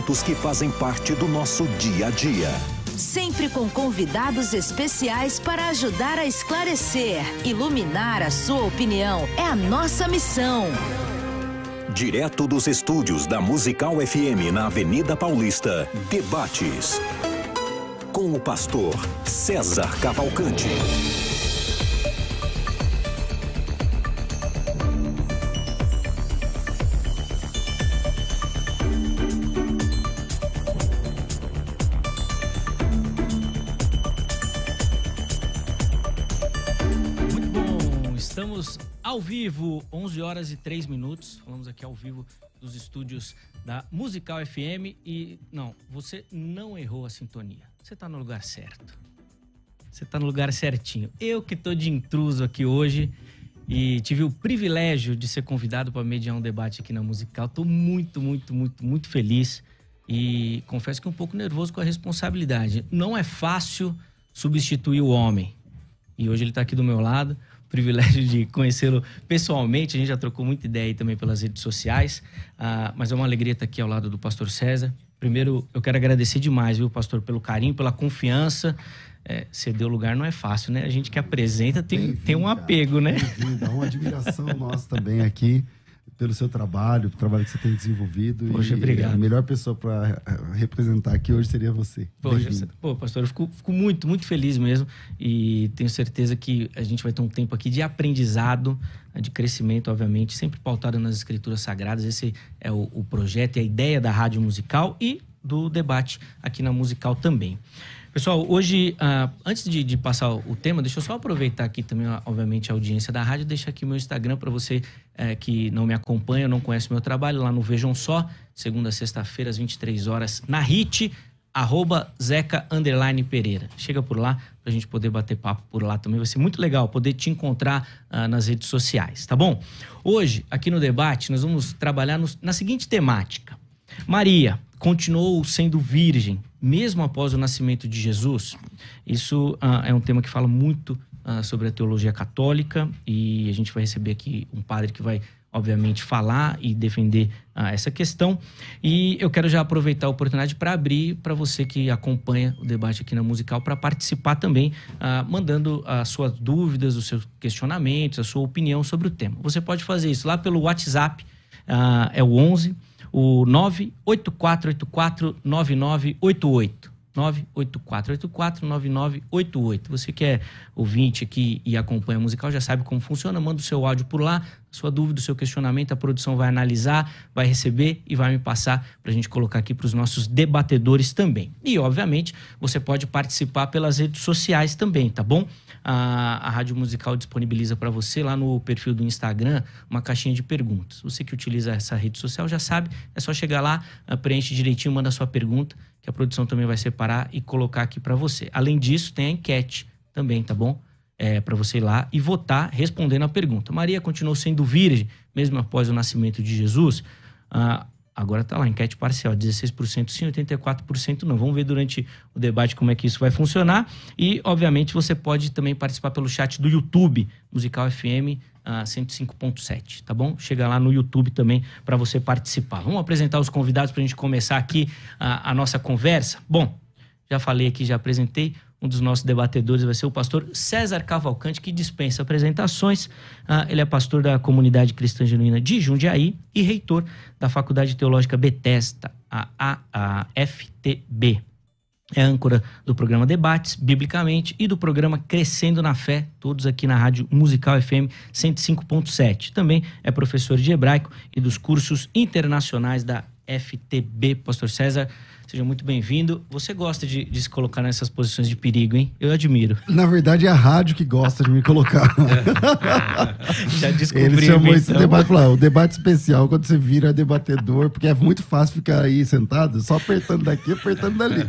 assuntos que fazem parte do nosso dia a dia. Sempre com convidados especiais para ajudar a esclarecer, iluminar a sua opinião. É a nossa missão. Direto dos estúdios da Musical FM na Avenida Paulista, debates com o pastor César Cavalcante. ao vivo, 11 horas e 3 minutos. Falamos aqui ao vivo dos estúdios da Musical FM e não, você não errou a sintonia. Você está no lugar certo. Você está no lugar certinho. Eu que tô de intruso aqui hoje e tive o privilégio de ser convidado para mediar um debate aqui na Musical. Tô muito, muito, muito, muito feliz e confesso que um pouco nervoso com a responsabilidade. Não é fácil substituir o homem. E hoje ele está aqui do meu lado privilégio de conhecê-lo pessoalmente. A gente já trocou muita ideia aí também pelas redes sociais, ah, mas é uma alegria estar aqui ao lado do pastor César. Primeiro, eu quero agradecer demais, viu, pastor, pelo carinho, pela confiança. É, ceder o lugar não é fácil, né? A gente que apresenta tem, tem um apego, né? É uma admiração nossa também aqui pelo seu trabalho, pelo trabalho que você tem desenvolvido. Poxa, e obrigado. A melhor pessoa para representar aqui hoje seria você. Poxa, pô, pastor, eu fico, fico, muito, muito feliz mesmo. E tenho certeza que a gente vai ter um tempo aqui de aprendizado, né, de crescimento, obviamente, sempre pautado nas escrituras sagradas. Esse é o, o projeto e a ideia da rádio musical e do debate aqui na musical também. Pessoal, hoje, uh, antes de, de, passar o tema, deixa eu só aproveitar aqui também, obviamente, a audiência da rádio, deixar aqui meu Instagram para você uh, que não me acompanha, não conhece meu trabalho, lá no Vejam Só, segunda a sexta-feira, às 23 horas, na HIT, arroba Zeca Underline Pereira. Chega por lá para a gente poder bater papo por lá também. Vai ser muito legal poder te encontrar uh, nas redes sociais, tá bom? Hoje, aqui no debate, nós vamos trabalhar no, na seguinte temática. Maria continuou sendo virgem mesmo após o nascimento de Jesus? Isso ah, é um tema que fala muito ah, sobre a teologia católica e a gente vai receber aqui um padre que vai obviamente, falar e defender ah, essa questão. E eu quero já aproveitar a oportunidade para abrir para você que acompanha o debate aqui na Musical para participar também, mandando as suas dúvidas, os seus questionamentos, a sua opinião sobre o tema. Você pode fazer isso lá pelo WhatsApp, é o 11 o 984849988. 984849988. Você que é ouvinte aqui e acompanha o musical já sabe como funciona. Manda o seu áudio por lá, sua dúvida, o seu questionamento, a produção vai analisar, vai receber e vai me passar para a gente colocar aqui para os nossos debatedores também. E, obviamente, você pode participar pelas redes sociais também, tá bom? A, a Rádio Musical disponibiliza para você lá no perfil do Instagram uma caixinha de perguntas. Você que utiliza essa rede social já sabe, é só chegar lá, preenche direitinho, manda a sua pergunta que a produção também vai separar e colocar aqui para você. Além disso, tem a enquete também, tá bom? É, para você ir lá e votar respondendo a pergunta. Maria continuou sendo virgem mesmo após o nascimento de Jesus? Ah, agora está lá, enquete parcial, 16% sim, 84% não. Vamos ver durante o debate como é que isso vai funcionar. E, obviamente, você pode também participar pelo chat do YouTube, Musical FM, a 105.7, tá bom? Chega lá no YouTube também para você participar. Vamos apresentar os convidados para a gente começar aqui a, a nossa conversa? Bom, já falei aqui, já apresentei. Um dos nossos debatedores vai ser o pastor César Cavalcante, que dispensa apresentações. Ah, ele é pastor da comunidade cristã genuína de Jundiaí e reitor da Faculdade Teológica Betesta, a, a, a FTB é âncora do programa Debates, biblicamente, e do programa Crescendo na Fé, todos aqui na Rádio Musical FM 105.7. Também é professor de hebraico e dos cursos internacionais da FTB. Pastor César, Seja muito bem-vindo. Você gosta de, de, se colocar nessas posições de perigo, hein? Eu admiro. Na verdade, é a rádio que gosta de me colocar. Já descobri. Ele chamou então. esse debate, falou, ah, o debate especial, quando você vira debatedor, porque é muito fácil ficar aí sentado, só apertando daqui, apertando dali.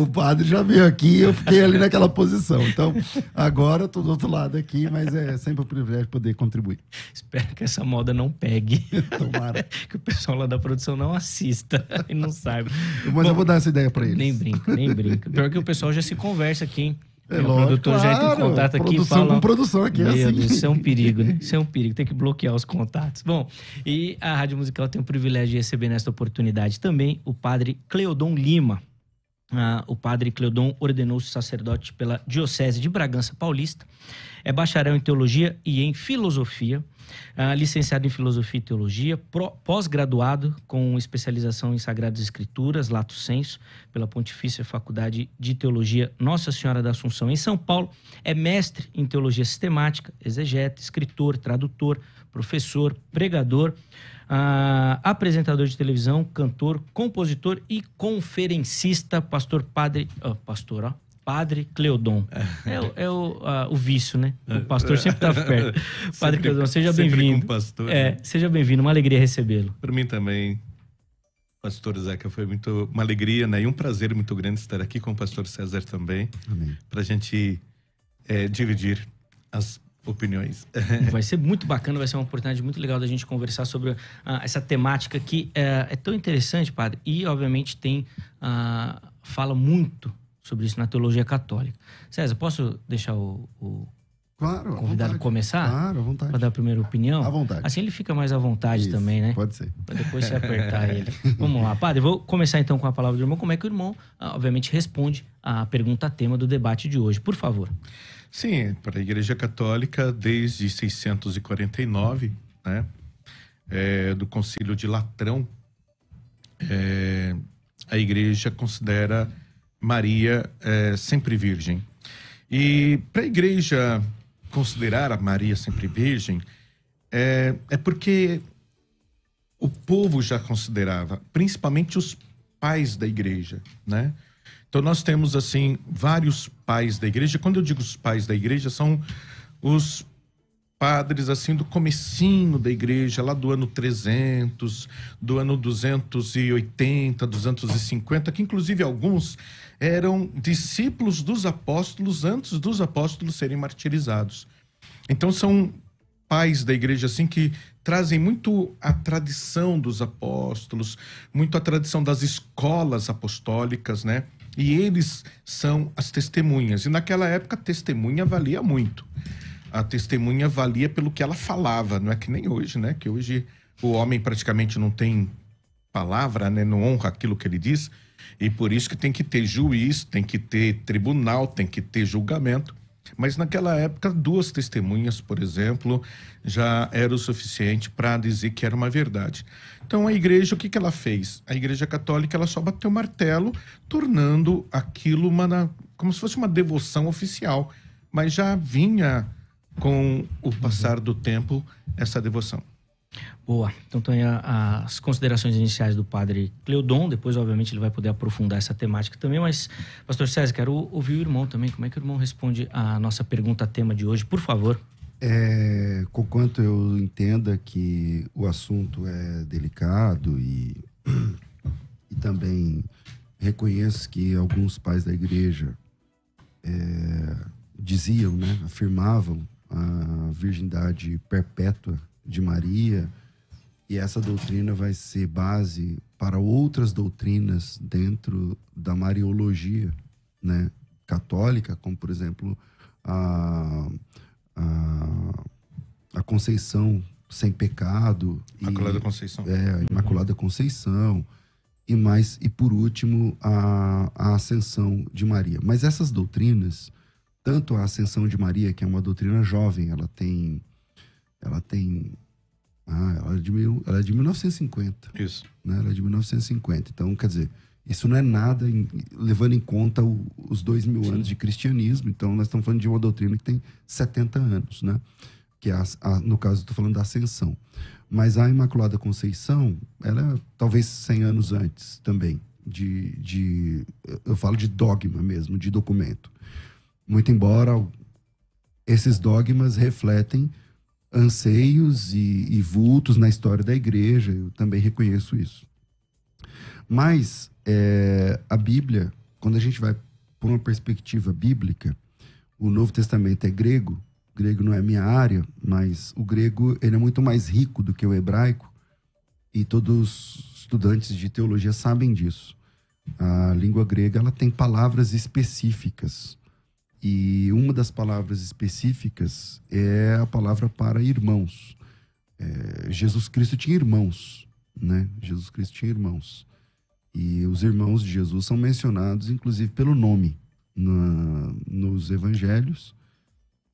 O padre já veio aqui e eu fiquei ali naquela posição. Então, agora eu tô do outro lado aqui, mas é sempre um privilégio poder contribuir. Espero que essa moda não pegue. Tomara. que o pessoal lá da produção não assista e não saiba. Mas eu vou dar essa ideia para eles. Nem brinca, nem brinca. Pior que o pessoal já se conversa aqui, hein? É, o lógico, produtor claro, já entra em contato aqui e fala... com produção aqui, é assim. Deus, isso é um perigo, né? Isso é um perigo, tem que bloquear os contatos. Bom, e a Rádio Musical tem o privilégio de receber nesta oportunidade também o padre Cleodon Lima. Ah, o padre Cleodon ordenou-se sacerdote pela Diocese de Bragança Paulista é bacharel em teologia e em filosofia. Uh, licenciado em Filosofia e Teologia, pós-graduado com especialização em Sagradas Escrituras, Lato Senso, pela Pontifícia Faculdade de Teologia Nossa Senhora da Assunção em São Paulo, é mestre em Teologia Sistemática, exegeta, escritor, tradutor, professor, pregador, uh, apresentador de televisão, cantor, compositor e conferencista, pastor padre, uh, pastor, ó, Padre Cleodon. É, é o, a, o vício, né? O é. pastor sempre está perto. Padre sempre, Cleodon, seja bem-vindo. É, né? seja bem-vindo, uma alegria recebê-lo. Para mim também, Pastor Zeca, foi muito uma alegria né? e um prazer muito grande estar aqui com o Pastor César também, para a gente é, dividir as opiniões. Vai ser muito bacana, vai ser uma oportunidade muito legal da gente conversar sobre uh, essa temática que uh, é tão interessante, Padre, e obviamente tem uh, fala muito sobre isso na teologia católica. César, posso deixar o, o claro, convidado começar? Claro, à vontade. Para dar a primeira opinião? À vontade. Assim ele fica mais à vontade isso, também, né? Pode ser. Para depois se apertar ele. Vamos lá, padre. Vou começar então com a palavra do irmão. Como é que o irmão, ah, obviamente, responde à pergunta-tema do debate de hoje? Por favor. Sim, para a Igreja Católica, desde 649, né? É, do Concílio de Latrão, é, a Igreja considera Maria é, sempre virgem. E para a igreja considerar a Maria sempre virgem, é, é porque o povo já considerava, principalmente os pais da igreja, né? Então nós temos assim vários pais da igreja. Quando eu digo os pais da igreja, são os padres assim do comecinho da igreja, lá do ano 300, do ano 280, 250, que inclusive alguns eram discípulos dos apóstolos antes dos apóstolos serem martirizados. Então são pais da igreja assim que trazem muito a tradição dos apóstolos, muito a tradição das escolas apostólicas, né? E eles são as testemunhas. E naquela época, testemunha valia muito a testemunha valia pelo que ela falava, não é que nem hoje, né? Que hoje o homem praticamente não tem palavra, né? Não honra aquilo que ele diz. E por isso que tem que ter juiz, tem que ter tribunal, tem que ter julgamento. Mas naquela época, duas testemunhas, por exemplo, já era o suficiente para dizer que era uma verdade. Então a igreja, o que, que ela fez? A igreja católica ela só bateu o martelo, tornando aquilo uma, como se fosse uma devoção oficial. Mas já vinha com o passar do tempo essa devoção. Boa. Então, tem as considerações iniciais do padre Cleodon. Depois, obviamente, ele vai poder aprofundar essa temática também. Mas, pastor César, quero ouvir o irmão também. Como é que o irmão responde a nossa pergunta tema de hoje? Por favor. É, conquanto eu entenda é que o assunto é delicado e, e também reconheço que alguns pais da igreja é, diziam, né, afirmavam a virgindade perpétua de Maria. E essa doutrina vai ser base para outras doutrinas dentro da mariologia né, católica, como, por exemplo, a, a, a Conceição sem pecado. Imaculada e, Conceição. É, Imaculada Conceição. E mais, e por último, a, a ascensão de Maria. Mas essas doutrinas, tanto a ascensão de Maria, que é uma doutrina jovem, ela tem ela tem ah, ela é de, mil, ela é de 1950. Isso. Né? Ela é de 1950. Então, quer dizer, isso não é nada em, levando em conta o, os dois mil Sim. anos de cristianismo. Então, nós estamos falando de uma doutrina que tem 70 anos, né? Que é a, a, no caso, estou falando da ascensão. Mas a Imaculada Conceição, ela é talvez 100 anos antes também de, de eu falo de dogma mesmo, de documento. Muito embora esses dogmas refletem anseios e, e vultos na história da igreja, eu também reconheço isso. Mas é, a Bíblia, quando a gente vai por uma perspectiva bíblica, o Novo Testamento é grego, grego não é minha área, mas o grego ele é muito mais rico do que o hebraico e todos os estudantes de teologia sabem disso. A língua grega ela tem palavras específicas e uma das palavras específicas é a palavra para irmãos. É, Jesus Cristo tinha irmãos, né? Jesus Cristo tinha irmãos. E os irmãos de Jesus são mencionados, inclusive, pelo nome na, nos evangelhos.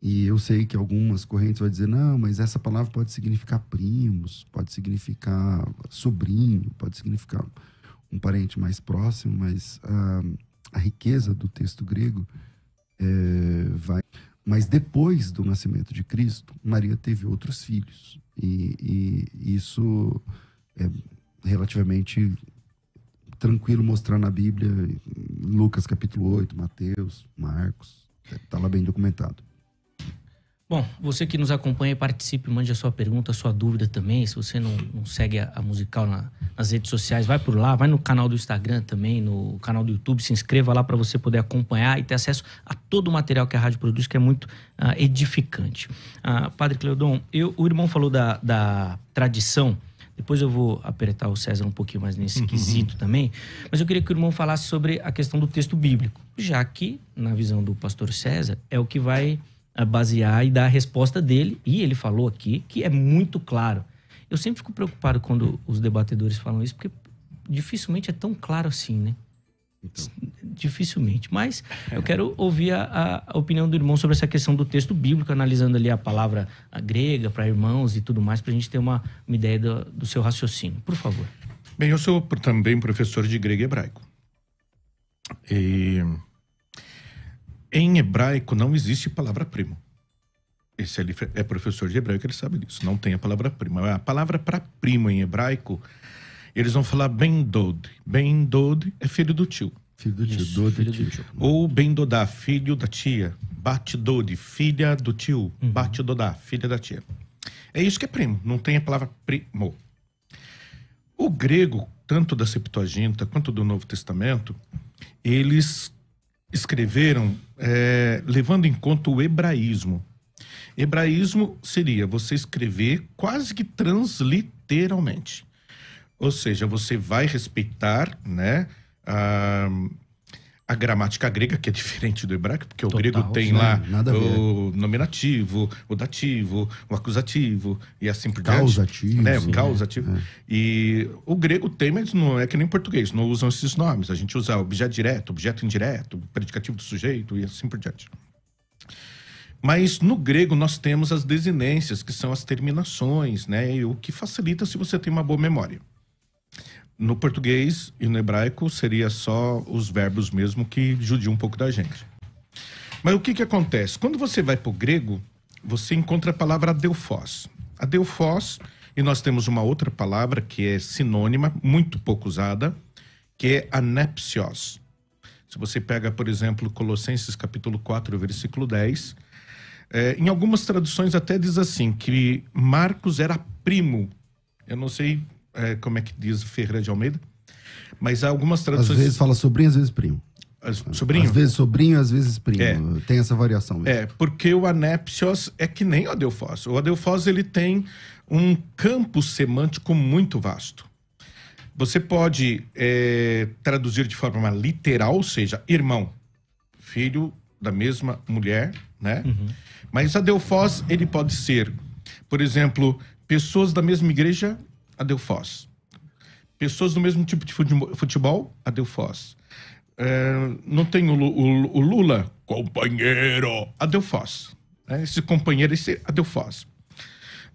E eu sei que algumas correntes vão dizer, não, mas essa palavra pode significar primos, pode significar sobrinho, pode significar um parente mais próximo, mas a, ah, a riqueza do texto grego é, vai. Mas depois do nascimento de Cristo, Maria teve outros filhos. E, e isso é relativamente tranquilo mostrar na Bíblia, Lucas capítulo 8, Mateus, Marcos, está lá bem documentado. Bom, você que nos acompanha, participe, mande a sua pergunta, a sua dúvida também. Se você não, não segue a, a musical na, nas redes sociais, vai por lá, vai no canal do Instagram também, no canal do YouTube, se inscreva lá para você poder acompanhar e ter acesso a todo o material que a rádio produz, que é muito uh, edificante. Uh, Padre Cleodon, eu, o irmão falou da, da tradição. Depois eu vou apertar o César um pouquinho mais nesse uhum. quesito também. Mas eu queria que o irmão falasse sobre a questão do texto bíblico, já que, na visão do pastor César, é o que vai basear e dar a resposta dele. E ele falou aqui que é muito claro. Eu sempre fico preocupado quando os debatedores falam isso, porque dificilmente é tão claro assim, né? Então. Dificilmente. Mas eu quero ouvir a, a, opinião do irmão sobre essa questão do texto bíblico, analisando ali a palavra grega para irmãos e tudo mais, para a gente ter uma, uma ideia do, do, seu raciocínio. Por favor. Bem, eu sou também professor de grego e hebraico. E em hebraico não existe palavra primo. Esse é, é professor de hebraico, ele sabe disso. Não tem a palavra primo. A palavra para primo em hebraico, eles vão falar ben dod. Ben dod é filho do tio. Filho do tio, Isso, filho do tio. tio. Ou ben dodá, filho da tia. Bat dod, filha do tio. Uhum. Bat dodá, filha da tia. É isso que é primo, não tem a palavra primo. O grego, tanto da Septuaginta quanto do Novo Testamento, eles escreveram é, levando em conta o hebraísmo. Hebraísmo seria você escrever quase que transliteralmente. Ou seja, você vai respeitar né, a, a gramática grega, que é diferente do hebraico, porque Total, o grego tem né? lá Nada o nominativo, o dativo, o acusativo e assim por diante. Causativo. Né? Causativo. É. E o grego tem, mas não é que nem português, não usam esses nomes. A gente usa objeto direto, objeto indireto, predicativo do sujeito e assim por diante. Mas no grego nós temos as desinências, que são as terminações, né? E o que facilita se você tem uma boa memória. No português e no hebraico seria só os verbos mesmo que judiam um pouco da gente. Mas o que, que acontece? Quando você vai para o grego, você encontra a palavra adelfós. Adelfós, e nós temos uma outra palavra que é sinônima, muito pouco usada, que é anepsios. Se você pega, por exemplo, Colossenses capítulo 4, versículo 10, é, em algumas traduções até diz assim, que Marcos era primo. Eu não sei é, como é que diz Ferreira de Almeida. Mas há algumas traduções. Às vezes fala sobrinho, às vezes primo. As, sobrinho? Às vezes sobrinho, às vezes primo. É. Tem essa variação. Mesmo. É, porque o Anepsios é que nem o adelfós. O adelfós ele tem um campo semântico muito vasto. Você pode é, traduzir de forma literal, ou seja, irmão, filho da mesma mulher, né? Uhum. Mas adelfós, ele pode ser, por exemplo, pessoas da mesma igreja Foz. Pessoas do mesmo tipo de futebol, Adelfós. É, não tem o, o, o, Lula, companheiro, Adelfós. Né? Esse companheiro, esse Adelfós.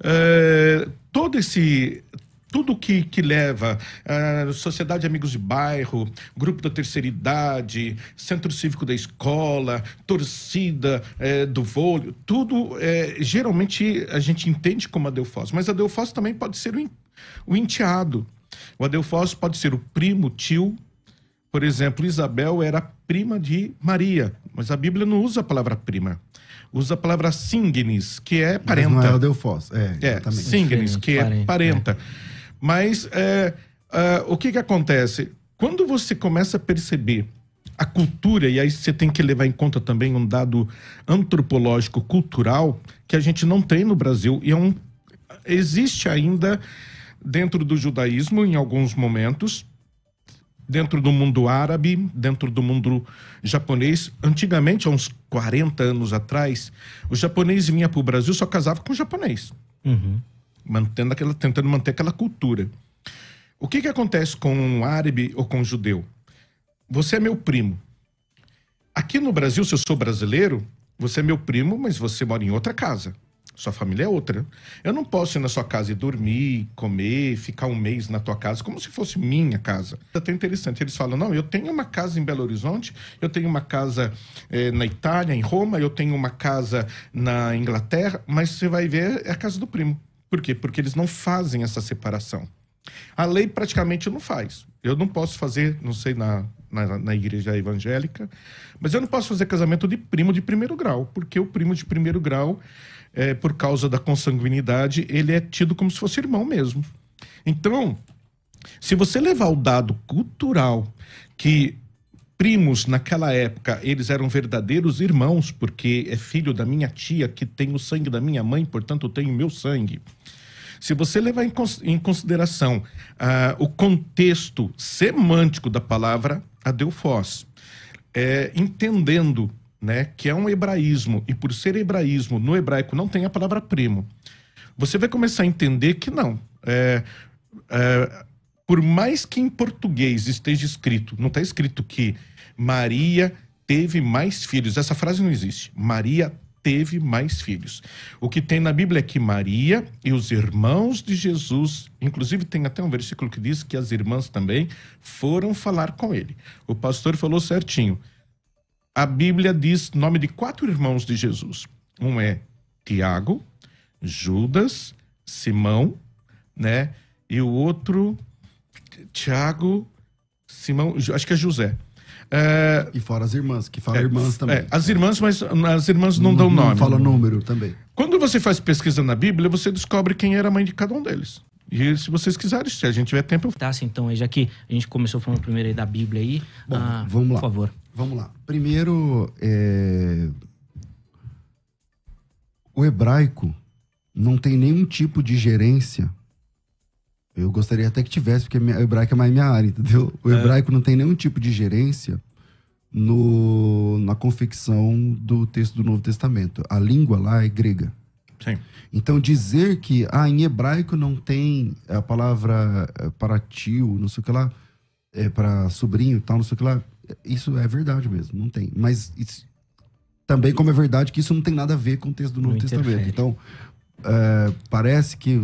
É, todo esse tudo que, que leva é, sociedade amigos de bairro, grupo da terceira idade, centro cívico da escola, torcida é, do vôlei, tudo é geralmente a gente entende como a Delfos, mas a Delfos também pode ser o um o enteado. O Adelfósio pode ser o primo, tio. Por exemplo, Isabel era prima de Maria, mas a Bíblia não usa a palavra prima. Usa a palavra singnis é é é, que é parenta. Mas não é Adelfósio, é, É, singnis que é parenta. Mas é, o que, que acontece? Quando você começa a perceber a cultura, e aí você tem que levar em conta também um dado antropológico cultural que a gente não tem no Brasil, e é um, existe ainda dentro do judaísmo em alguns momentos, dentro do mundo árabe, dentro do mundo japonês. Antigamente, há uns 40 anos atrás, o japonês vinha para o Brasil só casava com o japonês, uhum. mantendo aquela, tentando manter aquela cultura. O que, que acontece com um árabe ou com um judeu? Você é meu primo. Aqui no Brasil, se eu sou brasileiro, você é meu primo, mas você mora em outra casa. Sua família é outra. Né? Eu não posso ir na sua casa e dormir, comer, ficar um mês na tua casa, como se fosse minha casa. É até interessante, eles falam: não, eu tenho uma casa em Belo Horizonte, eu tenho uma casa eh, na Itália, em Roma, eu tenho uma casa na Inglaterra, mas você vai ver, é a casa do primo. Por quê? Porque eles não fazem essa separação. A lei praticamente não faz. Eu não posso fazer, não sei, na, na, na, igreja evangélica, mas eu não posso fazer casamento de primo de primeiro grau, porque o primo de primeiro grau é, por causa da consanguinidade, ele é tido como se fosse irmão mesmo. Então, se você levar o dado cultural que primos naquela época, eles eram verdadeiros irmãos, porque é filho da minha tia que tem o sangue da minha mãe, portanto tem o meu sangue. Se você levar em consideração ah, o contexto semântico da palavra Adeufós, é, entendendo né, que é um hebraísmo, e por ser hebraísmo, no hebraico não tem a palavra primo, você vai começar a entender que não. É, é, por mais que em português esteja escrito, não está escrito que Maria teve mais filhos. Essa frase não existe. Maria teve mais filhos. O que tem na Bíblia é que Maria e os irmãos de Jesus, inclusive tem até um versículo que diz que as irmãs também foram falar com ele. O pastor falou certinho a Bíblia diz nome de quatro irmãos de Jesus. Um é Tiago, Judas, Simão, né? E o outro, Tiago, Simão, acho que é José. É, e fora as irmãs, que fala é, irmãs também. É, as irmãs, mas as irmãs não, não dão nome. Não fala número também. Quando você faz pesquisa na Bíblia, você descobre quem era a mãe de cada um deles. E se vocês quiserem, se a gente tiver tempo. Tá, então, é, já que a gente começou falando primeiro aí da Bíblia aí. Bom, ah, vamos lá. Por favor. Vamos lá. Primeiro, é... o hebraico não tem nenhum tipo de gerência. Eu gostaria até que tivesse, porque é o hebraico é mais minha área, entendeu? O é. hebraico não tem nenhum tipo de gerência no, na confecção do texto do Novo Testamento. A língua lá é grega. Sim. Então, dizer que ah, em hebraico não tem a palavra eh, para tio, não sei o que lá, é para sobrinho tal, não sei o que lá, isso é verdade mesmo, não tem. Mas isso, também como é verdade que isso não tem nada a ver com o texto do Novo Testamento. Então, é, parece que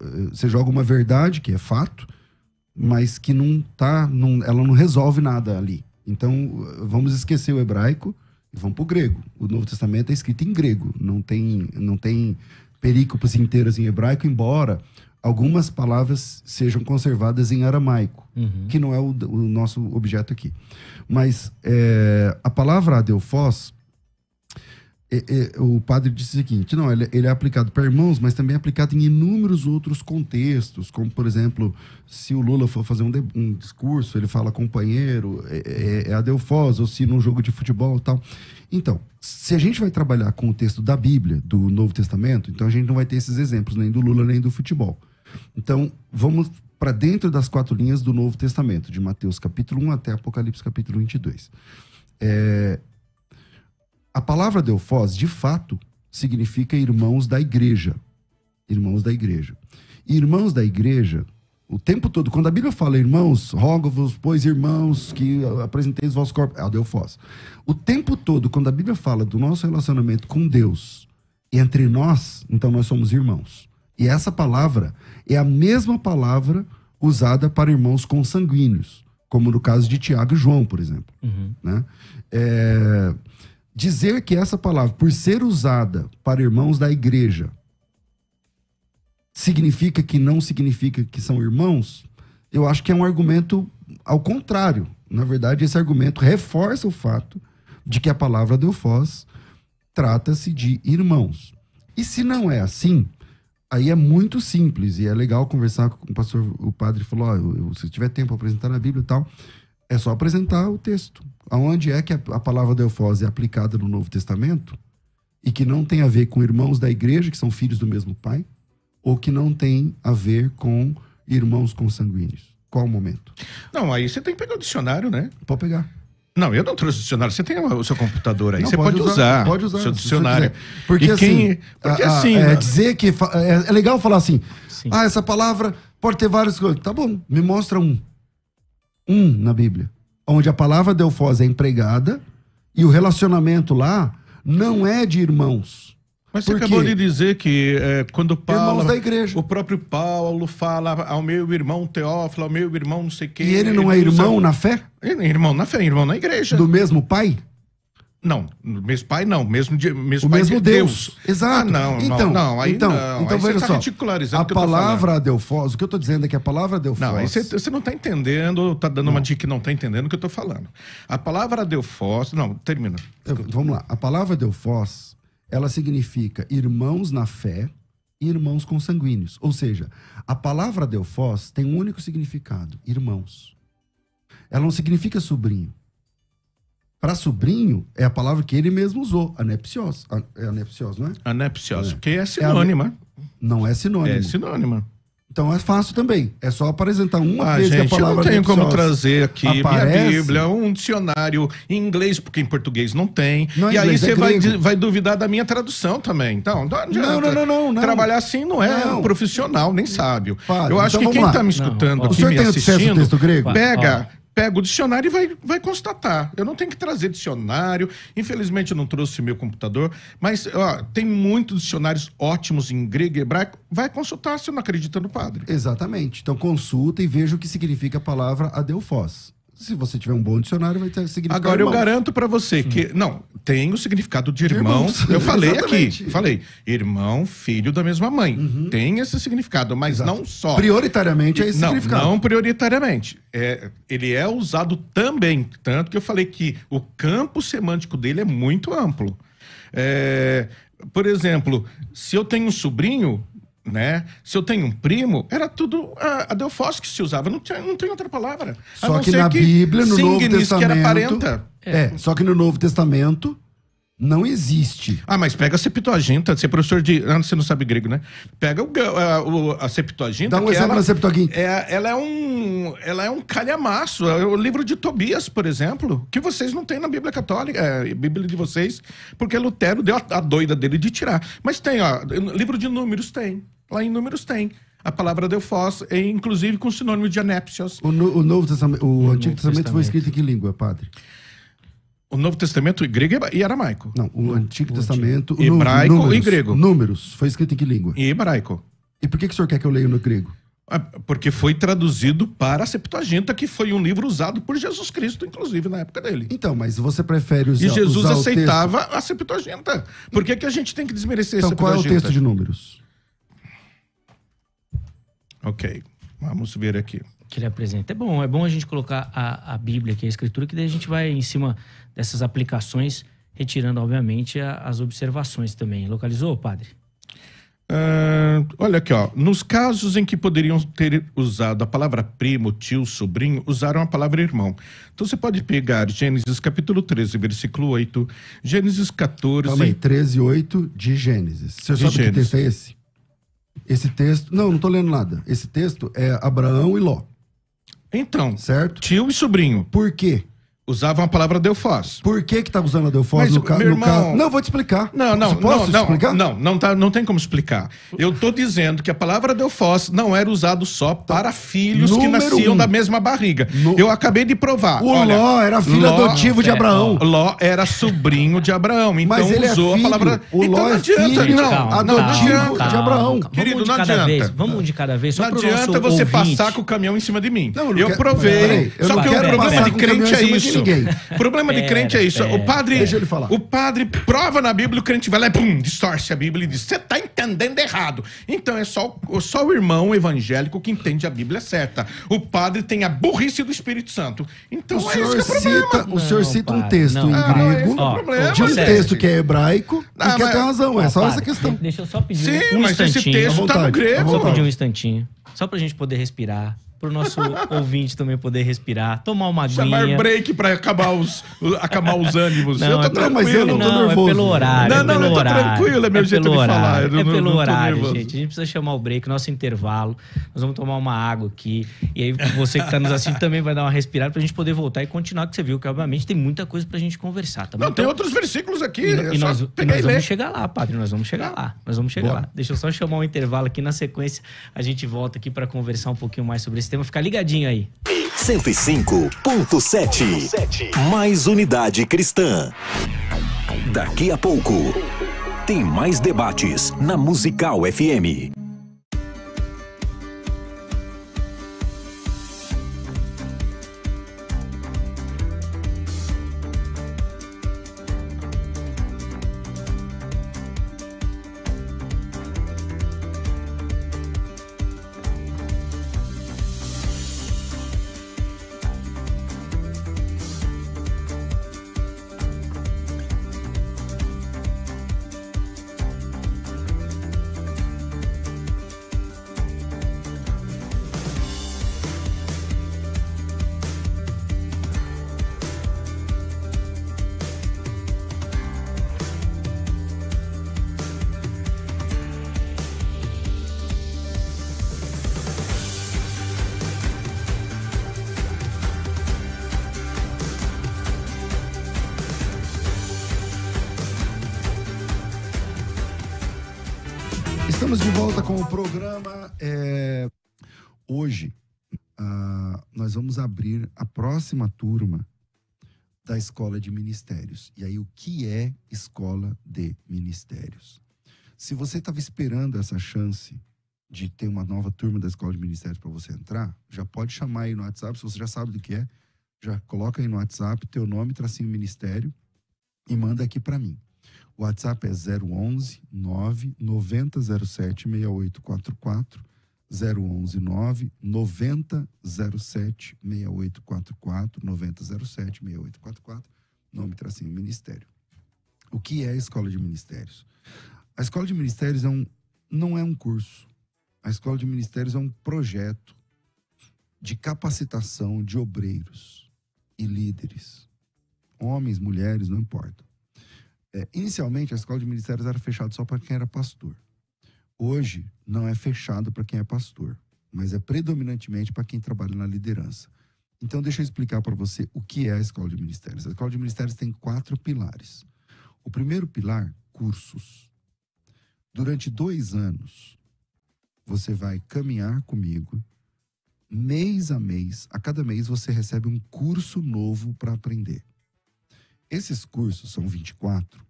eh, você joga uma verdade, que é fato, mas que não tá, não, ela não resolve nada ali. Então, vamos esquecer o hebraico e vamos para o grego. O Novo Testamento é escrito em grego, não tem, não tem perícopas inteiras em hebraico, embora algumas palavras sejam conservadas em aramaico, uhum. que não é o, o, nosso objeto aqui. Mas é, a palavra adelfós, é, é, o padre disse o seguinte: não, ele, ele é aplicado para irmãos, mas também é aplicado em inúmeros outros contextos, como, por exemplo, se o Lula for fazer um, de, um discurso, ele fala companheiro, é, é, é adelfós, ou se num jogo de futebol tal. Então, se a gente vai trabalhar com o texto da Bíblia, do Novo Testamento, então a gente não vai ter esses exemplos, nem do Lula, nem do futebol. Então, vamos para dentro das quatro linhas do Novo Testamento, de Mateus capítulo 1 até Apocalipse capítulo 22. É... A palavra Delfós, de fato, significa irmãos da igreja. Irmãos da igreja. Irmãos da igreja, o tempo todo, quando a Bíblia fala irmãos, rogo-vos, pois irmãos, que apresenteis vosso corpo. É o Delfós. O tempo todo, quando a Bíblia fala do nosso relacionamento com Deus, entre nós, então nós somos irmãos. E essa palavra é a mesma palavra usada para irmãos consanguíneos, como no caso de Tiago e João, por exemplo. Uhum. Né? É, dizer que essa palavra, por ser usada para irmãos da igreja, significa que não significa que são irmãos, eu acho que é um argumento ao contrário. Na verdade, esse argumento reforça o fato de que a palavra Delfós trata-se de irmãos. E se não é assim, aí é muito simples e é legal conversar com o pastor. O padre falou: ó, se tiver tempo apresentar na Bíblia e tal, é só apresentar o texto. Aonde é que a, a palavra da eufose é aplicada no Novo Testamento e que não tem a ver com irmãos da igreja que são filhos do mesmo pai ou que não tem a ver com irmãos consanguíneos? Qual o momento? Não, aí você tem que pegar o dicionário, né? Pode pegar. Não, eu não trouxe o dicionário. Você tem o seu computador aí. Não, você pode, pode usar, usar, Pode usar. Seu dicionário. Porque, e assim, quem, porque a, assim. É, né? dizer que. É, é, legal falar assim. Sim. Ah, essa palavra pode ter várias coisas. Tá bom, me mostra um. Um na Bíblia. Onde a palavra delfosa é empregada e o relacionamento lá não é de irmãos. Mas você acabou de dizer que é, quando Paulo. Irmãos da igreja. O próprio Paulo fala ao meu irmão Teófilo, ao meu irmão não sei quem. E ele é não é irmão na fé? irmão na fé, irmão na igreja. Do mesmo pai? Não, mesmo pai não, mesmo de, mesmo, o mesmo de Deus. Deus. Exato. Ah, não, então, não, não, aí então, não. Então, aí veja tá só. A palavra Adelfos, o que eu estou dizendo é que a palavra Adelfos. Não, aí você não está entendendo, está dando não. uma dica que não está entendendo o que eu estou falando. A palavra Adelfos, não, termina. Eu, vamos lá. A palavra Adelfos ela significa irmãos na fé e irmãos consanguíneos. Ou seja, a palavra Delfós tem um único significado: irmãos. Ela não significa sobrinho. Para sobrinho, é a palavra que ele mesmo usou, anepsios. É anepsios, não é? Anepsios, é. que é, é sinônima. É Não é sinônimo. É sinônima. Então é fácil também. É só apresentar uma ah, vez gente, que a palavra. Eu não tenho como trazer aqui aparece. minha Bíblia, um dicionário em inglês, porque em português não tem. Não é e inglês, aí você é vai, vai duvidar da minha tradução também. Então, não Não, não, não, não, Trabalhar assim não é não. profissional, nem sábio. Fale. Eu acho então, que quem está me escutando não, aqui, me assistindo, texto grego? pega pega o dicionário e vai, vai constatar. Eu não tenho que trazer dicionário. Infelizmente, eu não trouxe meu computador. Mas ó, tem muitos dicionários ótimos em grego e hebraico. Vai consultar se não acredita no padre. Exatamente. Então, consulta e veja o que significa a palavra adelfós. Se você tiver um bom dicionário, vai ter significado. Agora eu garanto para você que. Não, tem o significado de irmão. Irmãos. Eu falei aqui. Falei. Irmão, filho da mesma mãe. Uhum. Tem esse significado, mas Exato. não só. Prioritariamente é esse não, significado. Não prioritariamente. É, ele é usado também. Tanto que eu falei que o campo semântico dele é muito amplo. É, por exemplo, se eu tenho um sobrinho, né? Se eu tenho um primo, era tudo a, a Delfos que se usava, não, tinha, não tem outra palavra. Só que na que Bíblia, no Novo Testamento. É. é. só que no Novo Testamento não existe. Ah, mas pega a Septuaginta, você é professor de. Ah, você não sabe grego, né? Pega o, a, ah, o, a Septuaginta. Dá um exemplo ela, da Septuaginta. É, ela, é um, ela é um calhamaço. É o livro de Tobias, por exemplo, que vocês não têm na Bíblia Católica, é, Bíblia de vocês, porque Lutero deu a, a doida dele de tirar. Mas tem, ó, livro de números tem. Lá em Números tem. A palavra Delfós, é, inclusive com o sinônimo de anépsios. O, no, o, Novo Testamento, o, o Antigo Testamento, Testamento, foi escrito em que língua, padre? O Novo Testamento grego e aramaico. Não, o Antigo o Testamento. Antigo. Hebraico números, e grego. Números. Foi escrito em que língua? Em hebraico. E por que, que o senhor quer que eu leia no grego? Ah, porque foi traduzido para a Septuaginta, que foi um livro usado por Jesus Cristo, inclusive, na época dele. Então, mas você prefere usar. E Jesus usar aceitava a Septuaginta. Por que, que a gente tem que desmerecer então, a Septuaginta? Qual é o texto de números? Ok, vamos ver aqui. Que ele apresenta. É bom, é bom a gente colocar a, a Bíblia, que a Escritura, que daí a gente vai em cima dessas aplicações, retirando, obviamente, a, as observações também. Localizou, padre? Uh, olha aqui, ó. Nos casos em que poderiam ter usado a palavra primo, tio, sobrinho, usaram a palavra irmão. Então você pode pegar Gênesis capítulo 13, versículo 8, Gênesis 14. Calma aí, 13, 8 de Gênesis. Você de sabe Gênesis. que texto é esse? Esse texto. Não, não estou lendo nada. Esse texto é Abraão e Ló. Então. Certo? Tio e sobrinho. Por quê? usavam a palavra Delfós. Por que que tá usando a Delfós Mas, no, ca no irmão... não, vou te explicar. Não, não, Você posso não, não, explicar? Não, não, tá, não tem como explicar. Eu tô dizendo que a palavra Delfós não era usada só para tá. filhos Número que nasciam um. da mesma barriga. No... Eu acabei de provar. O Olha, Ló era filho Ló, adotivo de é, Abraão. Ló era sobrinho de Abraão, então Mas ele é usou é a palavra... O então é Ló não adianta, é filho, não, calma, não, calma, adianta. Calma, de Abraão. Querido, um não adianta. Vez. Vamos um de cada vez, Não adianta você ouvinte. passar com o caminhão em cima de mim. Eu provei. Só que o problema de crente é isso isso. Ninguém. O problema de crente é isso. O padre. Deixa ele falar. O padre prova na Bíblia, o crente vai lá e pum, distorce a Bíblia e diz: você tá entendendo errado. Então é só, só o irmão evangélico que entende a Bíblia certa. O padre tem a burrice do Espírito Santo. Então o é senhor isso que é o problema. Cita, o não, senhor cita um texto não, em grego, é, é de um texto que é hebraico ah, e que é mas, tem razão. é só essa é questão. Deixa eu só pedir Sim, um mas instantinho. Esse texto tá no grego. Só pedir um instantinho. Só pra gente poder respirar para o nosso ouvinte também poder respirar, tomar uma é aguinha. Chamar break para acabar os, acabar os ânimos. Não, eu tô é tranquilo. Mas eu não tô não, é nervoso. É pelo horário. Não, não, é pelo eu horário, tranquilo, é meu é jeito de horário, falar. Eu é não, pelo não horário, nervoso. gente. A gente precisa chamar o break, nosso intervalo. Nós vamos tomar uma água aqui. E aí você que está nos assistindo também vai dar uma respirada para a gente poder voltar e continuar, que você viu que obviamente tem muita coisa para a gente conversar. Tá bom? Não, então, tem outros versículos aqui. E, e nós, e nós vamos chegar lá, padre. Nós vamos chegar lá. Nós vamos chegar Boa. lá. Deixa eu só chamar um intervalo aqui. Na sequência, a gente volta aqui para conversar um pouquinho mais sobre esse sistema ficar ligadinho aí. 105.7 Mais Unidade Cristã. Daqui a pouco tem mais debates na Musical FM. Estamos de volta com o programa. É... Hoje uh, nós vamos abrir a próxima turma da Escola de Ministérios. E aí, o que é Escola de Ministérios? Se você estava esperando essa chance de ter uma nova turma da Escola de Ministérios para você entrar, já pode chamar aí no WhatsApp. Se você já sabe do que é, já coloca aí no WhatsApp teu nome, tracinho ministério e manda aqui para mim. WhatsApp é 011 99007 6844. 011 9 9007 6844 9007 6844 nome tracinho ministério. O que é a escola de ministérios? A escola de ministérios é um, não é um curso. A escola de ministérios é um projeto de capacitação de obreiros e líderes. Homens, mulheres, não importa. É, inicialmente, a escola de ministérios era fechada só para quem era pastor. Hoje, não é fechado para quem é pastor, mas é predominantemente para quem trabalha na liderança. Então, deixa eu explicar para você o que é a escola de ministérios. A escola de ministérios tem quatro pilares. O primeiro pilar, cursos. Durante dois anos, você vai caminhar comigo, mês a mês, a cada mês você recebe um curso novo para aprender. Esses cursos são 24.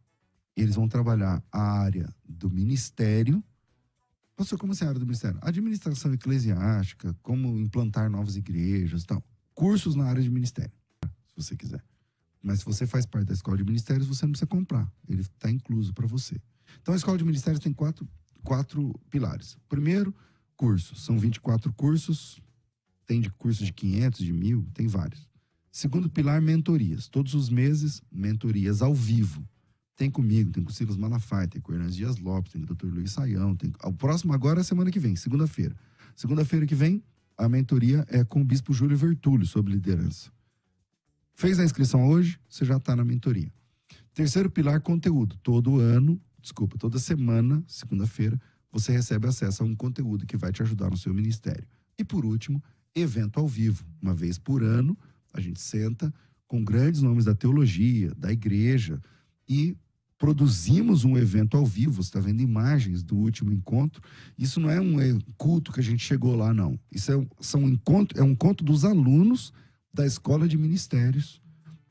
Eles vão trabalhar a área do ministério. Você como é a área do ministério? Administração eclesiástica, como implantar novas igrejas, tal. Cursos na área de ministério, se você quiser. Mas se você faz parte da escola de ministérios, você não precisa comprar. Ele está incluso para você. Então a escola de ministérios tem quatro, quatro pilares. Primeiro, cursos. São 24 cursos. Tem de cursos de 500, de mil, tem vários. Segundo pilar, mentorias. Todos os meses, mentorias ao vivo. Tem comigo, tem com o Silas Malafaia, tem com o Hernandes Dias Lopes, tem com o Dr. Luiz Saião. Tem... O próximo agora é semana que vem, segunda-feira. Segunda-feira que vem, a mentoria é com o Bispo Júlio Vertúlio sobre liderança. Fez a inscrição hoje, você já está na mentoria. Terceiro pilar, conteúdo. Todo ano, desculpa, toda semana, segunda-feira, você recebe acesso a um conteúdo que vai te ajudar no seu ministério. E por último, evento ao vivo, uma vez por ano a gente senta com grandes nomes da teologia, da igreja e produzimos um evento ao vivo. Você está vendo imagens do último encontro. Isso não é um culto que a gente chegou lá, não. Isso é, são um encontro, é um encontro dos alunos da escola de ministérios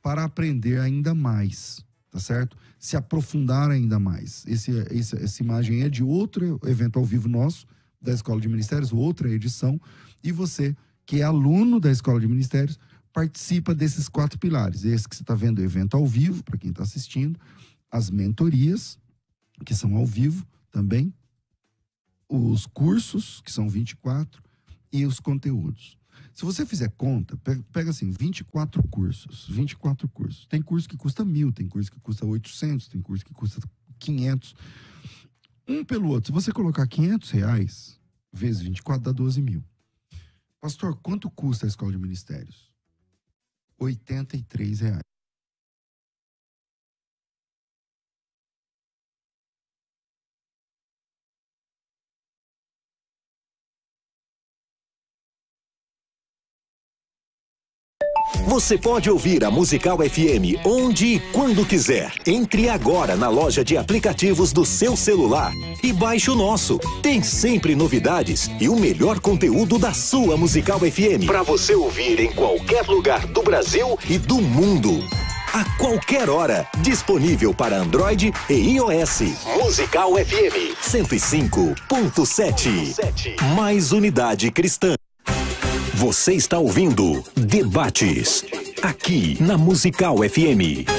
para aprender ainda mais, tá certo? Se aprofundar ainda mais. Esse, esse, essa imagem é de outro evento ao vivo nosso da escola de ministérios, outra edição. E você, que é aluno da escola de ministérios, participa desses quatro pilares. Esse que você está vendo, o evento ao vivo, para quem está assistindo, as mentorias, que são ao vivo também, os cursos, que são 24, e os conteúdos. Se você fizer conta, pega assim, 24 cursos, 24 cursos. Tem curso que custa mil, tem curso que custa 800, tem curso que custa 500. Um pelo outro, se você colocar 500 reais, vezes 24, dá 12 mil. Pastor, quanto custa a escola de ministérios? 83 reais. Você pode ouvir a Musical FM onde e quando quiser. Entre agora na loja de aplicativos do seu celular e baixe o nosso. Tem sempre novidades e o melhor conteúdo da sua Musical FM para você ouvir em qualquer lugar do Brasil e do mundo. A qualquer hora, disponível para Android e iOS. Musical FM 105.7. Mais unidade cristã. Você está ouvindo Debates, aqui na Musical FM.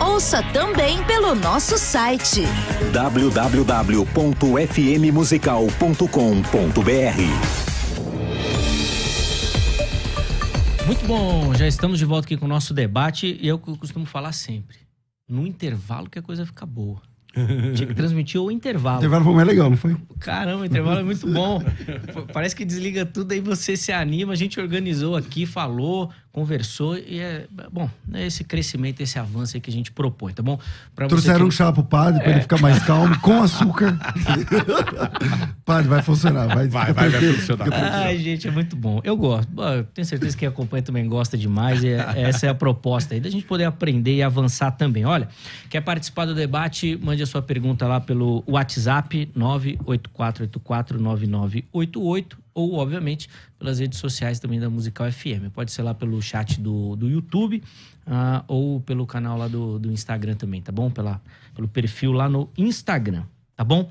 Ouça também pelo nosso site www.fmmusical.com.br. Muito bom, já estamos de volta aqui com o nosso debate e eu costumo falar sempre: no intervalo que a coisa fica boa. Tinha que transmitir o intervalo. O intervalo foi mais legal, não foi? Caramba, o intervalo é muito bom. Parece que desliga tudo, aí você se anima. A gente organizou aqui, falou, conversou e é bom, é esse crescimento, esse avanço que a gente propõe, tá bom? Pra Trouxeram que... um chá pro padre é. para ele ficar mais calmo, com açúcar. padre, vai funcionar, vai, vai, vai, vai funcionar. Ai, gente, é muito bom. Eu gosto. Eu tenho certeza que quem acompanha também gosta demais. E é, é, essa é a proposta aí da gente poder aprender e avançar também. Olha, quer participar do debate? Mande a sua pergunta lá pelo WhatsApp 984849988 ou, obviamente, pelas redes sociais também da Musical FM. Pode ser lá pelo chat do, do YouTube uh, ou pelo canal lá do, do Instagram também, tá bom? Pela, pelo perfil lá no Instagram, tá bom?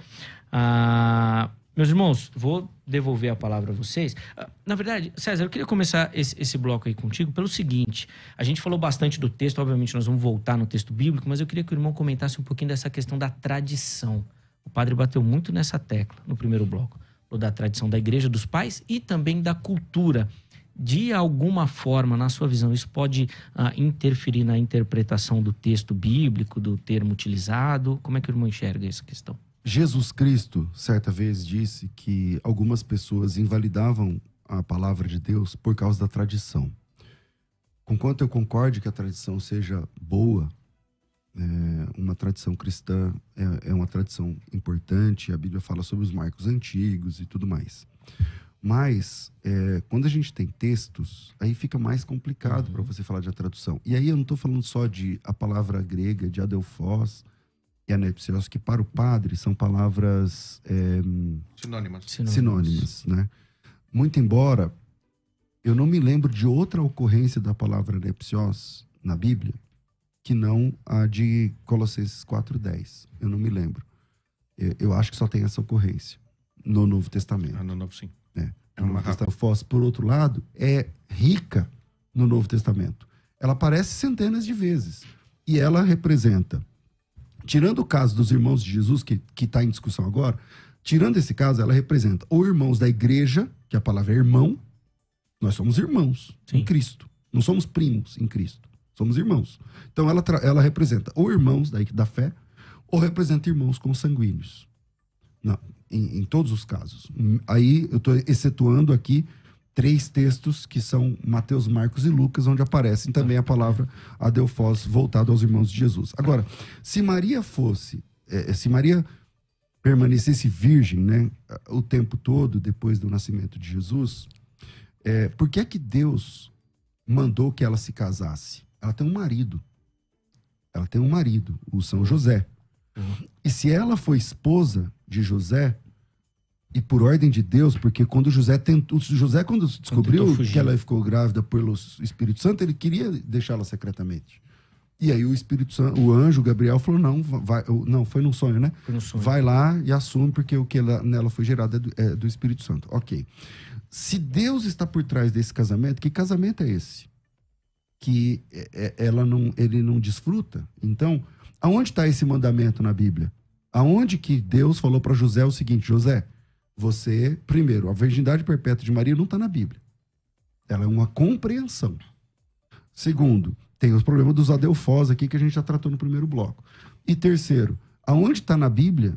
Uh, meus irmãos, vou devolver a palavra a vocês. Uh, na verdade, César, eu queria começar esse, esse bloco aí contigo pelo seguinte: a gente falou bastante do texto, obviamente nós vamos voltar no texto bíblico, mas eu queria que o irmão comentasse um pouquinho dessa questão da tradição. O padre bateu muito nessa tecla no primeiro bloco ou da tradição da igreja dos pais e também da cultura. De alguma forma, na sua visão, isso pode ah, interferir na interpretação do texto bíblico, do termo utilizado? Como é que o irmão enxerga essa questão? Jesus Cristo, certa vez, disse que algumas pessoas invalidavam a palavra de Deus por causa da tradição. Conquanto eu concorde que a tradição seja boa, é, uma tradição cristã é, é uma tradição importante, a Bíblia fala sobre os marcos antigos e tudo mais. Mas, é, quando a gente tem textos, aí fica mais complicado uhum. para você falar de a tradução. E aí eu não estou falando só de a palavra grega, de Adelfos e anepsios, que para o padre são palavras... É, sinônimas. sinônimas. Sinônimas, né? Muito embora eu não me lembro de outra ocorrência da palavra anepsios na Bíblia que não a de Colossenses 4.10. Eu não me lembro. Eu, eu, acho que só tem essa ocorrência no Novo Testamento. Ah, no Novo, sim. É. é no uma Novo Testamento. por outro lado, é rica no Novo Testamento. Ela aparece centenas de vezes. E ela representa, tirando o caso dos irmãos de Jesus, que está em discussão agora, tirando esse caso, ela representa ou irmãos da igreja, que a palavra é irmão, nós somos irmãos sim. em Cristo. Não somos primos em Cristo. Somos irmãos. Então ela, ela representa ou irmãos daí da fé, ou representa irmãos consanguíneos. Não, em, em, todos os casos. Aí eu estou excetuando aqui três textos que são Mateus, Marcos e Lucas, onde aparecem também a palavra adelfós voltado aos irmãos de Jesus. Agora, se Maria fosse, é, é, se Maria permanecesse virgem, né, o tempo todo depois do nascimento de Jesus, é, por que é que Deus mandou que ela se casasse? ela tem um marido. Ela tem um marido, o São José. Uhum. E se ela foi esposa de José, e por ordem de Deus, porque quando José tentou, José quando descobriu que ela ficou grávida pelo Espírito Santo, ele queria deixá-la secretamente. E aí o Espírito Santo, o anjo Gabriel falou não, vai, não foi num sonho, né? Foi num sonho. Vai lá e assume porque o que ela, nela foi gerado é do, é do Espírito Santo. Ok. Se Deus está por trás desse casamento, que casamento é esse? que é, é, ela não, ele não desfruta. Então, aonde está esse mandamento na Bíblia? Aonde que Deus falou para José o seguinte, José, você, primeiro, a virgindade perpétua de Maria não está na Bíblia. Ela é uma compreensão. Segundo, tem os problemas dos adelfós aqui que a gente já tratou no primeiro bloco. E terceiro, aonde está na Bíblia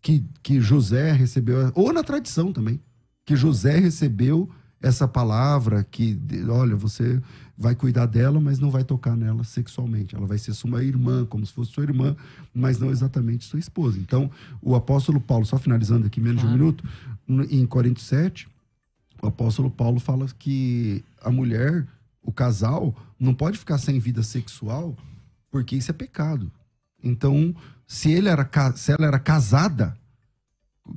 que, que José recebeu, ou na tradição também, que José recebeu essa palavra que, olha, você vai cuidar dela, mas não vai tocar nela sexualmente. Ela vai ser sua irmã, como se fosse sua irmã, mas não exatamente sua esposa. Então, o apóstolo Paulo, só finalizando aqui menos claro. de um minuto, em Coríntios 7, o apóstolo Paulo fala que a mulher, o casal, não pode ficar sem vida sexual, porque isso é pecado. Então, se, ele era, se ela era casada,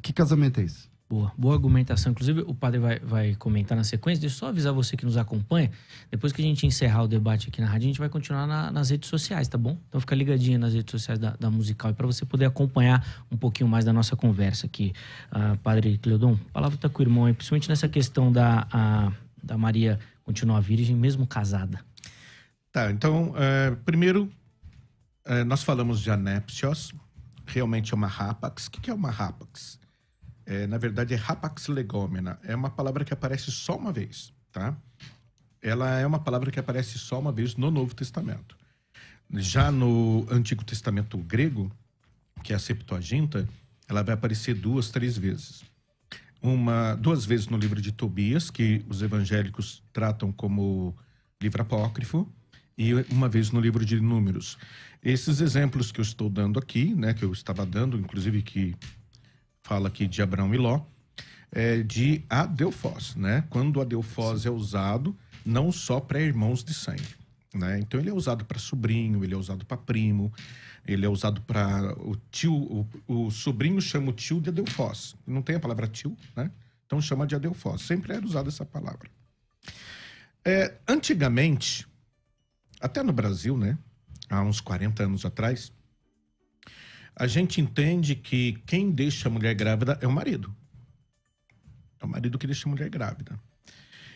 que casamento é esse? Boa, boa argumentação. Inclusive, o padre vai, vai comentar na sequência. Deixa eu só avisar você que nos acompanha. Depois que a gente encerrar o debate aqui na rádio, a gente vai continuar na, nas redes sociais, tá bom? Então fica ligadinha nas redes sociais da, da Musical e para você poder acompanhar um pouquinho mais da nossa conversa aqui. Ah, padre Cleodon, palavra tá com o irmão aí, principalmente nessa questão da, a, da Maria continuar virgem, mesmo casada. Tá, então, é, primeiro, é, nós falamos de anépcios, realmente é uma rapax. O que é uma rapax? É, na verdade, é rapax legomena. É uma palavra que aparece só uma vez, tá? Ela é uma palavra que aparece só uma vez no Novo Testamento. Já no Antigo Testamento grego, que é a Septuaginta, ela vai aparecer duas, três vezes. Uma, duas vezes no livro de Tobias, que os evangélicos tratam como livro apócrifo, e uma vez no livro de Números. Esses exemplos que eu estou dando aqui, né, que eu estava dando, inclusive que fala aqui de Abraão e Ló, é, de Adelfós, né? Quando Adelfós é usado não só para irmãos de sangue, né? Então ele é usado para sobrinho, ele é usado para primo, ele é usado para o tio, o, o, sobrinho chama o tio de Adelfós. Não tem a palavra tio, né? Então chama de Adelfós. Sempre era usada essa palavra. É, antigamente, até no Brasil, né? Há uns 40 anos atrás, a gente entende que quem deixa a mulher grávida é o marido. É o marido que deixa a mulher grávida.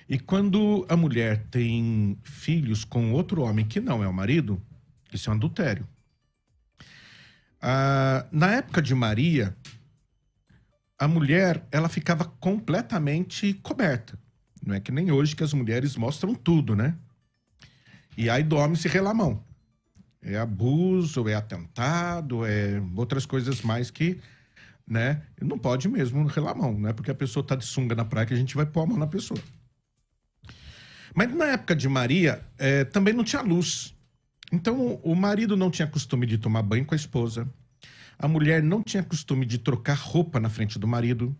E quando a mulher tem filhos com outro homem que não é o marido, isso é um adultério. Ah, na época de Maria, a mulher ela ficava completamente coberta. Não é que nem hoje que as mulheres mostram tudo, né? E aí do homem se relamam é abuso, é atentado, é outras coisas mais que, né? Não pode mesmo relamão, né? Porque a pessoa tá de sunga na praia que a gente vai pôr a mão na pessoa. Mas na época de Maria, é, também não tinha luz. Então, o marido não tinha costume de tomar banho com a esposa. A mulher não tinha costume de trocar roupa na frente do marido.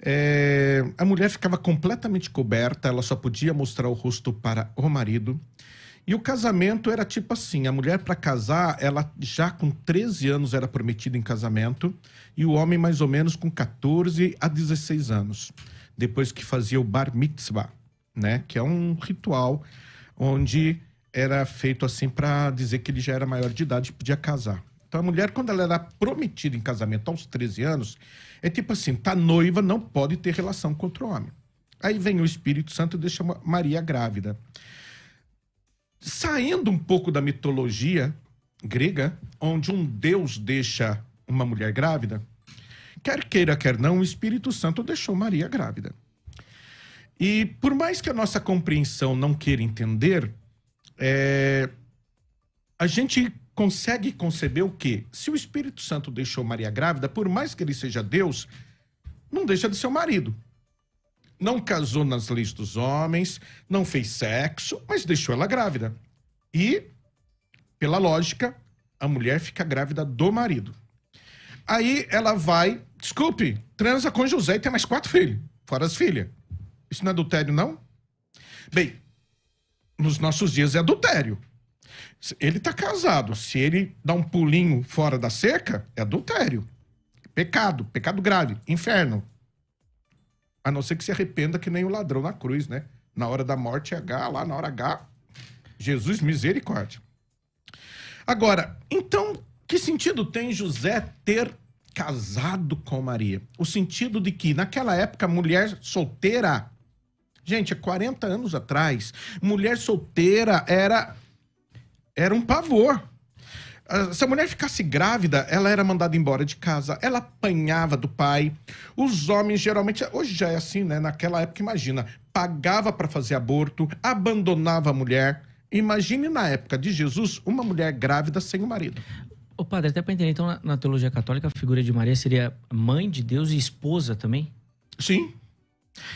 É, a mulher ficava completamente coberta, ela só podia mostrar o rosto para o marido. E o casamento era tipo assim: a mulher para casar, ela já com 13 anos era prometida em casamento, e o homem mais ou menos com 14 a 16 anos, depois que fazia o bar mitzvah, né? Que é um ritual onde era feito assim para dizer que ele já era maior de idade e podia casar. Então a mulher, quando ela era prometida em casamento aos 13 anos, é tipo assim: tá noiva, não pode ter relação com outro homem. Aí vem o Espírito Santo e deixa Maria grávida. Saindo um pouco da mitologia grega, onde um deus deixa uma mulher grávida, quer queira, quer não, o Espírito Santo deixou Maria grávida. E por mais que a nossa compreensão não queira entender, é... a gente consegue conceber o que? Se o Espírito Santo deixou Maria grávida, por mais que ele seja Deus, não deixa de ser o marido não casou nas leis dos homens, não fez sexo, mas deixou ela grávida. E, pela lógica, a mulher fica grávida do marido. Aí ela vai, desculpe, transa com José e tem mais quatro filhos, fora as filhas. Isso não é adultério, não? Bem, nos nossos dias é adultério. Ele está casado. Se ele dá um pulinho fora da cerca, é adultério. Pecado, pecado grave, inferno. A não ser que se arrependa que nem o ladrão na cruz, né? Na hora da morte H, lá na hora H, Jesus misericórdia. Agora, então, que sentido tem José ter casado com Maria? O sentido de que, naquela época, mulher solteira. Gente, há 40 anos atrás, mulher solteira era era um pavor. Ah, se a mulher ficasse grávida, ela era mandada embora de casa, ela apanhava do pai. Os homens geralmente, hoje já é assim, né? Naquela época, imagina, pagava para fazer aborto, abandonava a mulher. Imagine na época de Jesus uma mulher grávida sem o marido. O padre, até para entender, então, na, na, teologia católica, a figura de Maria seria mãe de Deus e esposa também? Sim.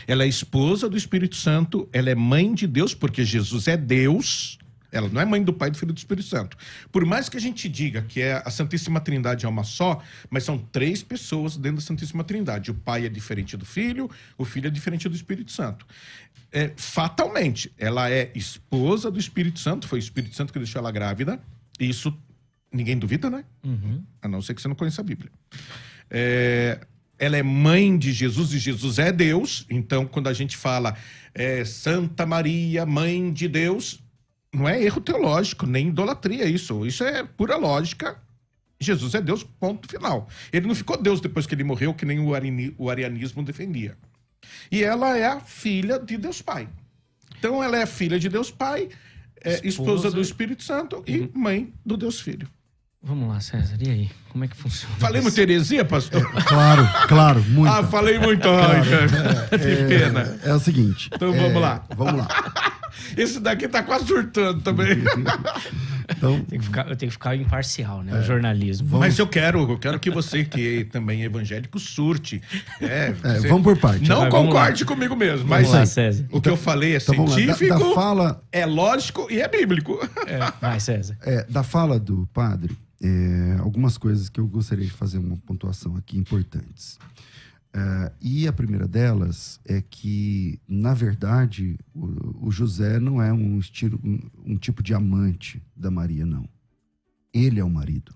Ela é esposa do Espírito Santo, ela é mãe de Deus, porque Jesus é Deus ela não é mãe do Pai, do Filho e do Espírito Santo. Por mais que a gente diga que é a Santíssima Trindade é uma só, mas são três pessoas dentro da Santíssima Trindade. O Pai é diferente do Filho, o Filho é diferente do Espírito Santo. É, fatalmente, ela é esposa do Espírito Santo, foi o Espírito Santo que deixou ela grávida. E isso ninguém duvida, né? Uhum. A não ser que você não conheça a Bíblia. É, ela é mãe de Jesus e Jesus é Deus. Então, quando a gente fala é, Santa Maria, mãe de Deus, não é erro teológico, nem idolatria isso. Isso é pura lógica. Jesus é Deus, ponto final. Ele não ficou Deus depois que ele morreu, que nem o, arini, o arianismo defendia. E ela é a filha de Deus Pai. Então ela é filha de Deus Pai, é esposa, esposa do Espírito Santo uhum. e mãe do Deus Filho. Vamos lá, César, e aí? Como é que funciona? Falei muito Teresia, pastor? É, claro, claro, muito. Ah, falei muito. Claro, é, que pena. É, é, o seguinte. Então vamos é, lá. Vamos lá. Esse daqui tá quase surtando também. Então, tem que ficar, eu tenho que ficar imparcial, né? É. O jornalismo. Vamos... Mas eu quero, eu quero que você, que também é evangélico, surte. É, é, você... Vamos por parte. Não Vai, concorde comigo mesmo, vamos mas lá, César. o que então, eu falei é então, científico, da, da fala... é lógico e é bíblico. É, vai, César. É, da fala do padre, é, algumas coisas que eu gostaria de fazer uma pontuação aqui importantes. Uh, e a primeira delas é que, na verdade, o, o José não é um, estilo, um, um, tipo de amante da Maria, não. Ele é o marido.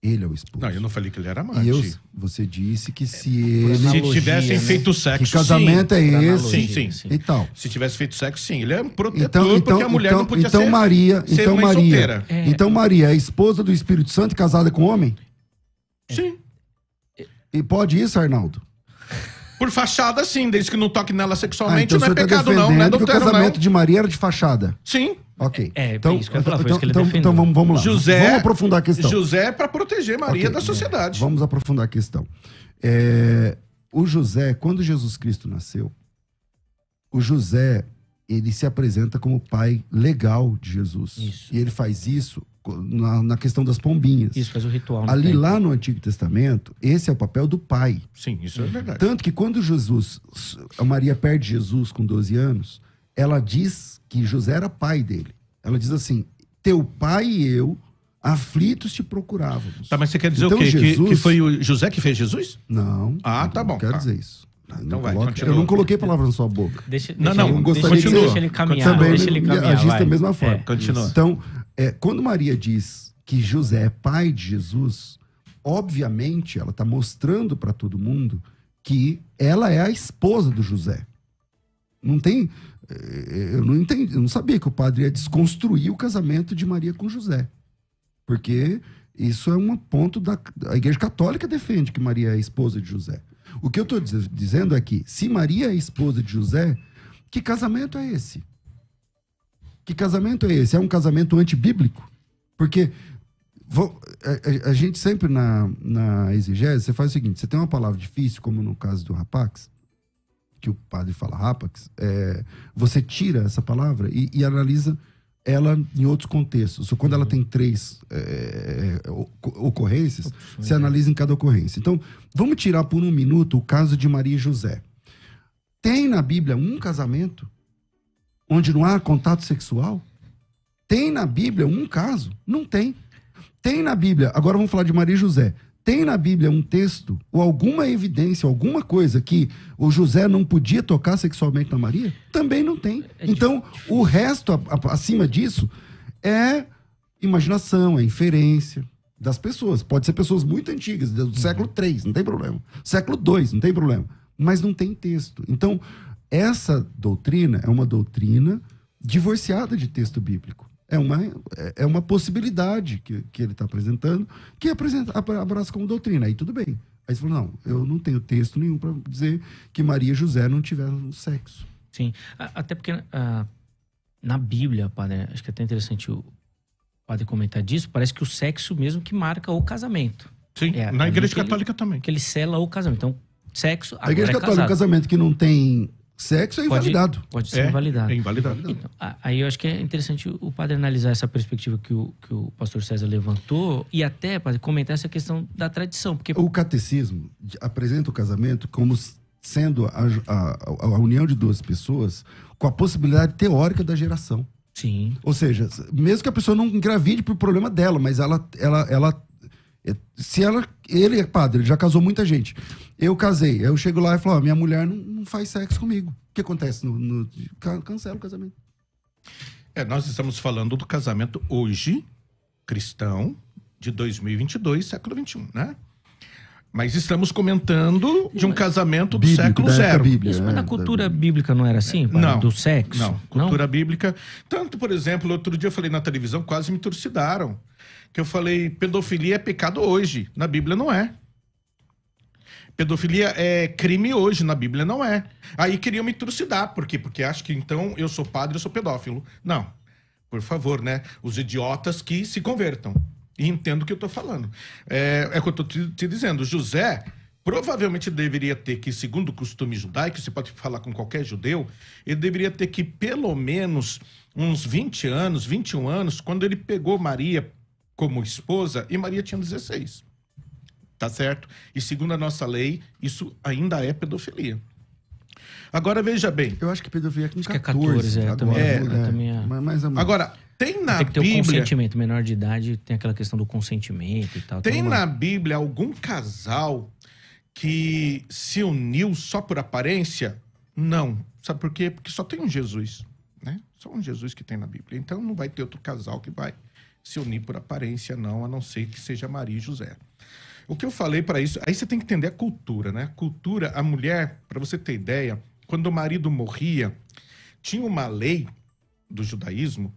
Ele é o esposo. Não, eu não falei que ele era amante. Eu, você disse que se é, ele. Se tivessem né? feito sexo. Que casamento é sim, é esse? Sim, sim, sim. Então, se tivesse feito sexo, sim. Ele é um protetor então, então, porque a então, mulher então, não podia então, ser, Maria, ser então, Maria, é, Então, Maria é esposa do Espírito Santo casada com homem? É. Sim. E pode isso, Arnaldo? Por fachada, sim, desde que não toque nela sexualmente, ah, então não é tá pecado, tá não. Não é o casamento não. de Maria era de fachada. Sim. Ok. É, então, é isso que eu ia falar, então, então, então, vamos, vamos lá. José, vamos aprofundar a questão. José é para proteger Maria okay, da é. sociedade. É, vamos aprofundar a questão. É, o José, quando Jesus Cristo nasceu, o José, ele se apresenta como pai legal de Jesus. Isso. E ele faz isso na, na, questão das pombinhas. Isso, faz o ritual. Né? Ali, tempo. É. lá no Antigo Testamento, esse é o papel do pai. Sim, isso é verdade. Tanto que quando Jesus, a Maria perde Jesus com 12 anos, ela diz que José era pai dele. Ela diz assim: Teu pai e eu, aflitos, te procurávamos. Tá, mas você quer dizer então, o quê? Jesus... Que, que, foi o José que fez Jesus? Não. Ah, tá não, tá bom. Não quero tá. dizer isso. Então vai, coloca... Eu não coloquei palavra na sua boca. Deixa, não, deixa não, ele, não, gostaria deixa, que deixa ele caminhar. Também, deixa ele caminhar, agisse da mesma é. forma. É, continua. Então, é, quando Maria diz que José é pai de Jesus, obviamente ela está mostrando para todo mundo que ela é a esposa do José. Não tem. É, é, eu não entendi, eu não sabia que o padre ia desconstruir o casamento de Maria com José. Porque isso é um ponto da. A Igreja Católica defende que Maria é esposa de José. O que eu estou dizendo é que, se Maria é esposa de José, que casamento é esse? Que casamento é esse? É um casamento antibíblico? Porque é, é, a, gente sempre na, na exigese, você faz o seguinte: você tem uma palavra difícil, como no caso do rapax, que o padre fala rapax, é, você tira essa palavra e, e, analisa ela em outros contextos. Ou quando ela tem três é, é ocorrências, você né? analisa em cada ocorrência. Então, vamos tirar por um minuto o caso de Maria e José. Tem na Bíblia um casamento onde não há contato sexual? Tem na Bíblia um caso? Não tem. Tem na Bíblia, agora vamos falar de Maria e José. Tem na Bíblia um texto ou alguma evidência, alguma coisa que o José não podia tocar sexualmente na Maria? Também não tem. É então, o resto acima disso é imaginação, é inferência das pessoas. Pode ser pessoas muito antigas, do século III, não tem problema. Século II, não tem problema. Mas não tem texto. Então, essa doutrina é uma doutrina divorciada de texto bíblico. É uma, é, é uma possibilidade que, que ele está apresentando, que apresenta, abraça como doutrina. Aí tudo bem. Aí você falou: não, eu não tenho texto nenhum para dizer que Maria e José não tiveram sexo. Sim. Até porque uh, na Bíblia, padre, acho que é até interessante o padre comentar disso, parece que o sexo mesmo que marca o casamento. Sim, é, na é Igreja Católica ele, também. Que ele sela o casamento. Então, sexo. A Igreja é Católica, é um casamento que não tem sexo é pode, invalidado. Pode ser é, invalidado. É invalidado. Então, aí eu acho que é interessante o padre analisar essa perspectiva que o, que o pastor César levantou e até padre, comentar essa questão da tradição. Porque... O catecismo apresenta o casamento como sendo a, a, a união de duas pessoas com a possibilidade teórica da geração. Sim. Ou seja, mesmo que a pessoa não engravide por problema dela, mas ela, ela, ela é, se ela, ele é padre, ele já casou muita gente. Eu casei. Eu chego lá e falo: ó, minha mulher não, não faz sexo comigo. O que acontece? No, no, cancela o casamento. É, nós estamos falando do casamento hoje, cristão, de 2022, século 21, né? Mas estamos comentando de um casamento do Bíblico, né? século zero. Bíblia, Isso, mas na né? cultura bíblica não era assim? Pai? Não. Do sexo? Não. Cultura não? bíblica. Tanto, por exemplo, outro dia eu falei na televisão, quase me torcidaram, que eu falei, pedofilia é pecado hoje. Na Bíblia não é. Pedofilia é crime hoje, na Bíblia não é. Aí queriam me trucidar, por quê? Porque acho que então eu sou padre, eu sou pedófilo. Não. Por favor, né? Os idiotas que se convertam. E entendo o que eu estou falando. É, é o que eu estou te, te dizendo. José provavelmente deveria ter que, segundo o costume judaico, você pode falar com qualquer judeu, ele deveria ter que pelo menos uns 20 anos, 21 anos, quando ele pegou Maria como esposa e Maria tinha 16 tá certo? E segundo a nossa lei, isso ainda é pedofilia. Agora veja bem. Eu acho que pedofilia é acho Que é 14, é, tá agora, é, né? também é. É agora, tem na tem que ter Bíblia. O consentimento. Menor de idade tem aquela questão do consentimento e tal. Tem na Bíblia algum casal que se uniu só por aparência? Não. Sabe por quê? Porque só tem um Jesus. Né? Só um Jesus que tem na Bíblia. Então não vai ter outro casal que vai se unir por aparência, não, a não ser que seja Maria e José. O que eu falei para isso, aí você tem que entender a cultura, né? A cultura, a mulher, para você ter ideia, quando o marido morria, tinha uma lei do judaísmo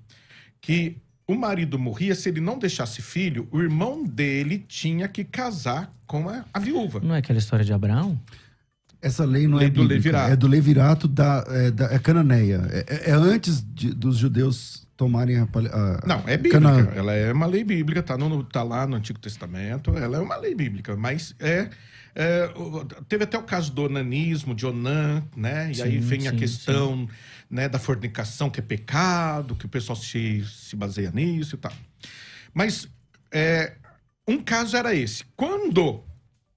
que o marido morria, se ele não deixasse filho, o irmão dele tinha que casar com a, a viúva. Não é aquela história de Abraão? Essa lei não é lei é bíblica, levirato. é do levirato da, é, da é cananeia. É, é, é antes de, dos judeus tomarem a, a Não, é bíblica. Cana... Ela é uma lei bíblica, tá, no, tá lá no Antigo Testamento, ela é uma lei bíblica, mas é. é teve até o caso do onanismo, de Onan, né? E sim, aí vem sim, a questão Né, da fornicação, que é pecado, que o pessoal se, se baseia nisso e tal. Mas é, um caso era esse. Quando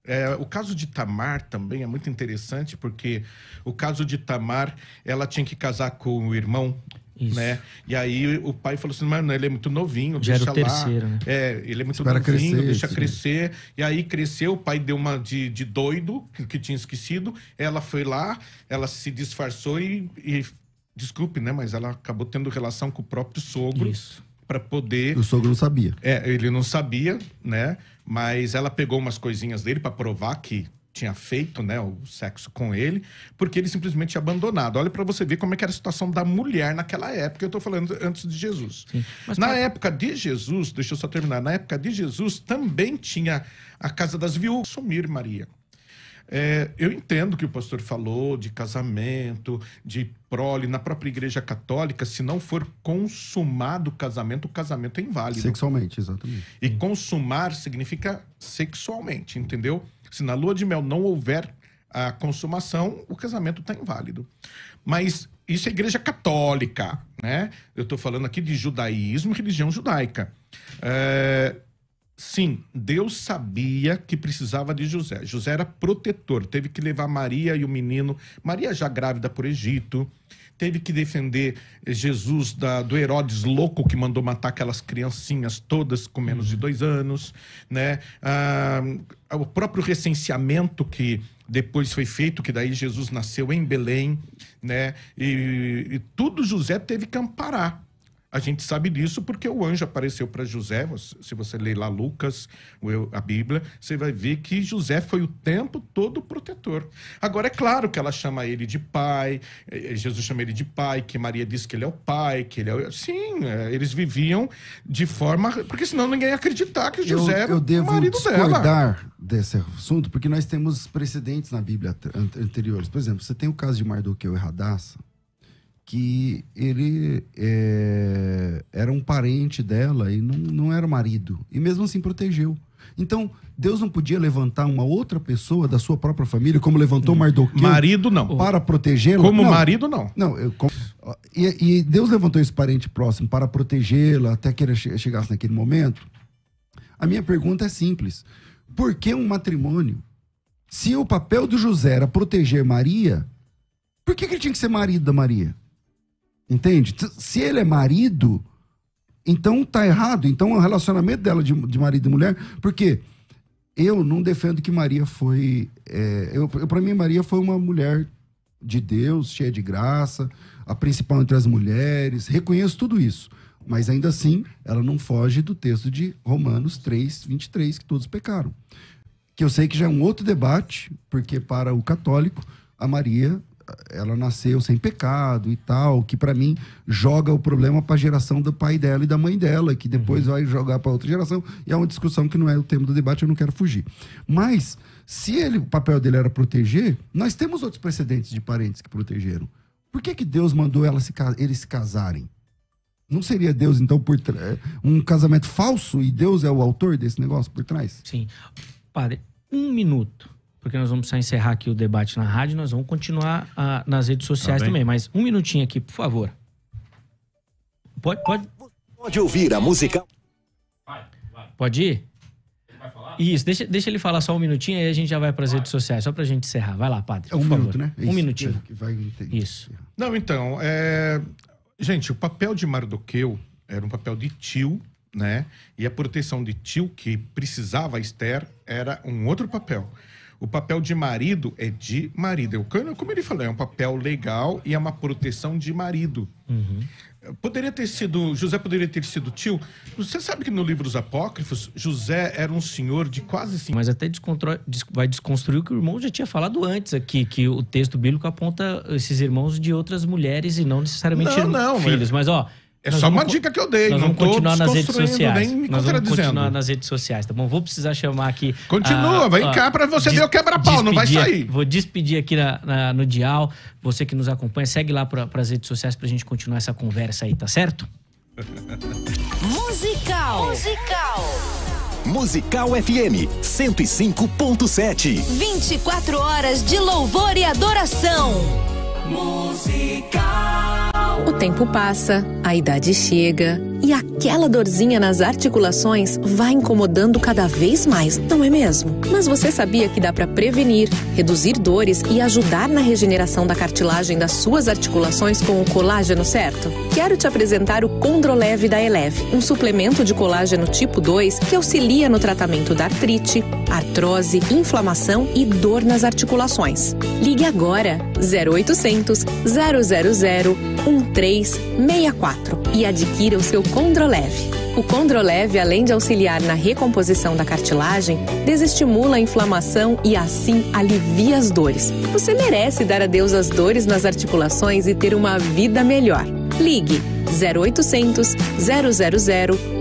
é, o caso de Tamar também é muito interessante, porque o caso de Tamar, ela tinha que casar com o irmão isso. Né? E aí o pai falou assim: mas não, ele é muito novinho, Já deixa era o lá. Terceiro, né? É, ele é muito Espera novinho, crescer, deixa crescer. E aí cresceu, o pai deu uma de, de doido, que, que, tinha esquecido. Ela foi lá, ela se disfarçou e, e desculpe, né? Mas ela acabou tendo relação com o próprio sogro. Isso para poder. O sogro não sabia. É, ele não sabia, né? Mas ela pegou umas coisinhas dele para provar que tinha feito, né, o sexo com ele, porque ele simplesmente tinha abandonado. Olha para você ver como é que era a situação da mulher naquela época. Eu estou falando antes de Jesus. Mas, na época de Jesus, deixa eu só terminar. Na época de Jesus também tinha a casa das viúvas, sumir Maria. É, eu entendo que o pastor falou de casamento, de prole. Na própria Igreja Católica, se não for consumado o casamento, o casamento é inválido. Sexualmente, exatamente. E consumar significa sexualmente, entendeu? Se na lua de mel não houver a consumação, o casamento está inválido. Mas isso é igreja católica, né? Eu estou falando aqui de judaísmo, religião judaica. É... Sim, Deus sabia que precisava de José. José era protetor, teve que levar Maria e o menino, Maria já grávida por Egito, teve que defender Jesus da, do Herodes louco que mandou matar aquelas criancinhas todas com menos de dois anos, né? Ah, o próprio recenseamento que depois foi feito, que daí Jesus nasceu em Belém, né? E, e tudo José teve que amparar. A gente sabe disso porque o anjo apareceu para José. Se você ler lá Lucas, a Bíblia, você vai ver que José foi o tempo todo protetor. Agora, é claro que ela chama ele de pai, eh, Jesus chama ele de pai, que Maria diz que ele é o pai, que ele é o... Sim, é, eles viviam de forma. Porque senão ninguém ia acreditar que José eu, eu devo é o marido discordar desse assunto, porque nós temos precedentes na Bíblia anteriores. Por exemplo, você tem o caso de Mardoqueu e Radassa que ele é, era um parente dela e não, não era marido. E mesmo assim protegeu. Então, Deus não podia levantar uma outra pessoa da sua própria família, como levantou hum. Mardoqueu. Marido, não. Para protegê-la. Como não. marido, não. Não, eu, como... e, e, Deus levantou esse parente próximo para protegê-la até que ele chegasse naquele momento. A minha pergunta é simples. Por que um matrimônio? Se o papel do José era proteger Maria, por que, que ele tinha que ser marido da Maria? Entende? Se ele é marido, então tá errado. Então o relacionamento dela de, de marido e mulher. Porque eu não defendo que Maria foi. É, eu, eu para mim, Maria foi uma mulher de Deus, cheia de graça, a principal entre as mulheres. Reconheço tudo isso. Mas ainda assim, ela não foge do texto de Romanos 3, 23, que todos pecaram. Que eu sei que já é um outro debate, porque para o católico, a Maria ela nasceu sem pecado e tal, que para mim joga o problema para a geração do pai dela e da mãe dela, que depois uhum. vai jogar para outra geração, e é uma discussão que não é o tema do debate, eu não quero fugir. Mas se ele, o papel dele era proteger, nós temos outros precedentes de parentes que protegeram. Por que, que Deus mandou ela se, eles se casarem? Não seria Deus, então, por é, um casamento falso e Deus é o autor desse negócio por trás? Sim. Padre, um minuto porque nós vamos encerrar aqui o debate na rádio, nós vamos continuar ah, nas redes sociais tá também. Mas um minutinho aqui, por favor. Pode, pode. Pode ouvir a música Vai, vai. Pode ir? Isso, deixa, deixa ele falar só um minutinho e a gente já vai para as redes sociais, só para a gente encerrar. Vai lá, padre. É um minuto, né? um Isso, minutinho. Que vai, Isso. Não, então, é... gente, o papel de Mardoqueu era um papel de tio, né? E a proteção de tio que precisava a Esther era um outro papel. O papel de marido é de marido. Eu, como ele falou, é um papel legal e é uma proteção de marido. Uhum. Poderia ter sido, José poderia ter sido tio. Você sabe que no livro dos Apócrifos, José era um senhor de quase cinco. Mas até vai desconstruir o que o irmão já tinha falado antes aqui, que o texto bíblico aponta esses irmãos de outras mulheres e não necessariamente não, não, filhos. Mas, mas ó, é nós só uma dica que eu dei. Nós não vamos continuar nas redes sociais. nós vamos continuar nas redes sociais, tá bom? Vou precisar chamar aqui. Continua, vem cá para você ver o quebra-pau, não vai sair. Vou despedir aqui na, na, no Dial. Você que nos acompanha, segue lá para as redes sociais para a gente continuar essa conversa aí, tá certo? Musical. Musical. Musical FM 105.7. 24 horas de louvor e adoração. Musical. O tempo passa, a idade chega e aquela dorzinha nas articulações vai incomodando cada vez mais, não é mesmo? Mas você sabia que dá para prevenir, reduzir dores e ajudar na regeneração da cartilagem das suas articulações com o colágeno certo? Quero te apresentar o Condroleve da Eleve, um suplemento de colágeno tipo 2 que auxilia no tratamento da artrite, artrose, inflamação e dor nas articulações. Ligue agora 0800 000 1364 e adquira o seu Condroleve. O Condroleve, além de auxiliar na recomposição da cartilagem, desestimula a inflamação e assim alivia as dores. Você merece dar adeus às dores nas articulações e ter uma vida melhor. Ligue 0800 000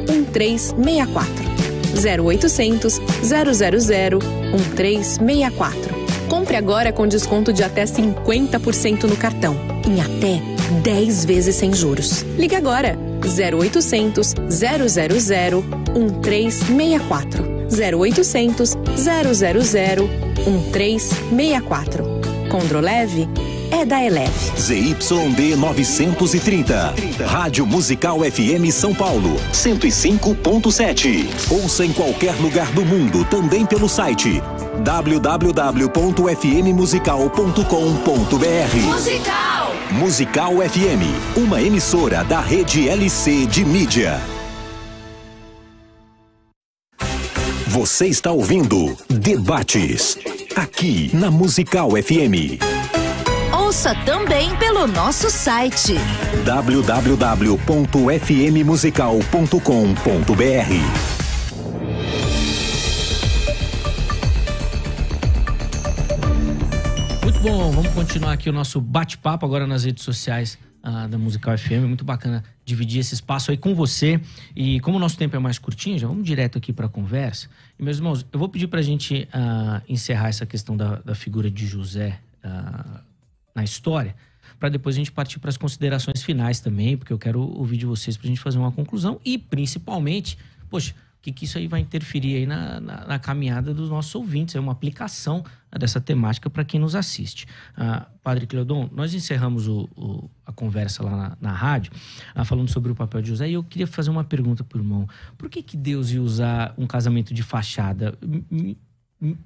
1364. 0800 000 1364. Compre agora com desconto de até 50% no cartão, em até 10 vezes sem juros. Ligue agora 0800 000 1364. 0800 000 1364. Condrolev é da Eleve. ZYD 930. Rádio Musical FM São Paulo, 105.7. Ouça em qualquer lugar do mundo, também pelo site www.fmmusical.com.br. Musical! Musical FM, uma emissora da rede LC de mídia. Você está ouvindo Debates, aqui na Musical FM. Ouça também pelo nosso site www.fmmusical.com.br. Bom, vamos continuar aqui o nosso bate-papo agora nas redes sociais uh, da Musical FM. Muito bacana dividir esse espaço aí com você. E como o nosso tempo é mais curtinho, já vamos direto aqui para a conversa. E, meus irmãos, eu vou pedir para a gente uh, encerrar essa questão da, da figura de José uh, na história, para depois a gente partir para as considerações finais também, porque eu quero ouvir de vocês para a gente fazer uma conclusão e, principalmente, poxa, o que, que isso aí vai interferir aí na, na, na caminhada dos nossos ouvintes? É uma aplicação dessa temática para quem nos assiste. Ah, Padre Cleodon, nós encerramos o, o, a conversa lá na, na rádio, ah, falando sobre o papel de José, e eu queria fazer uma pergunta para o irmão. Por que, que Deus ia usar um casamento de fachada?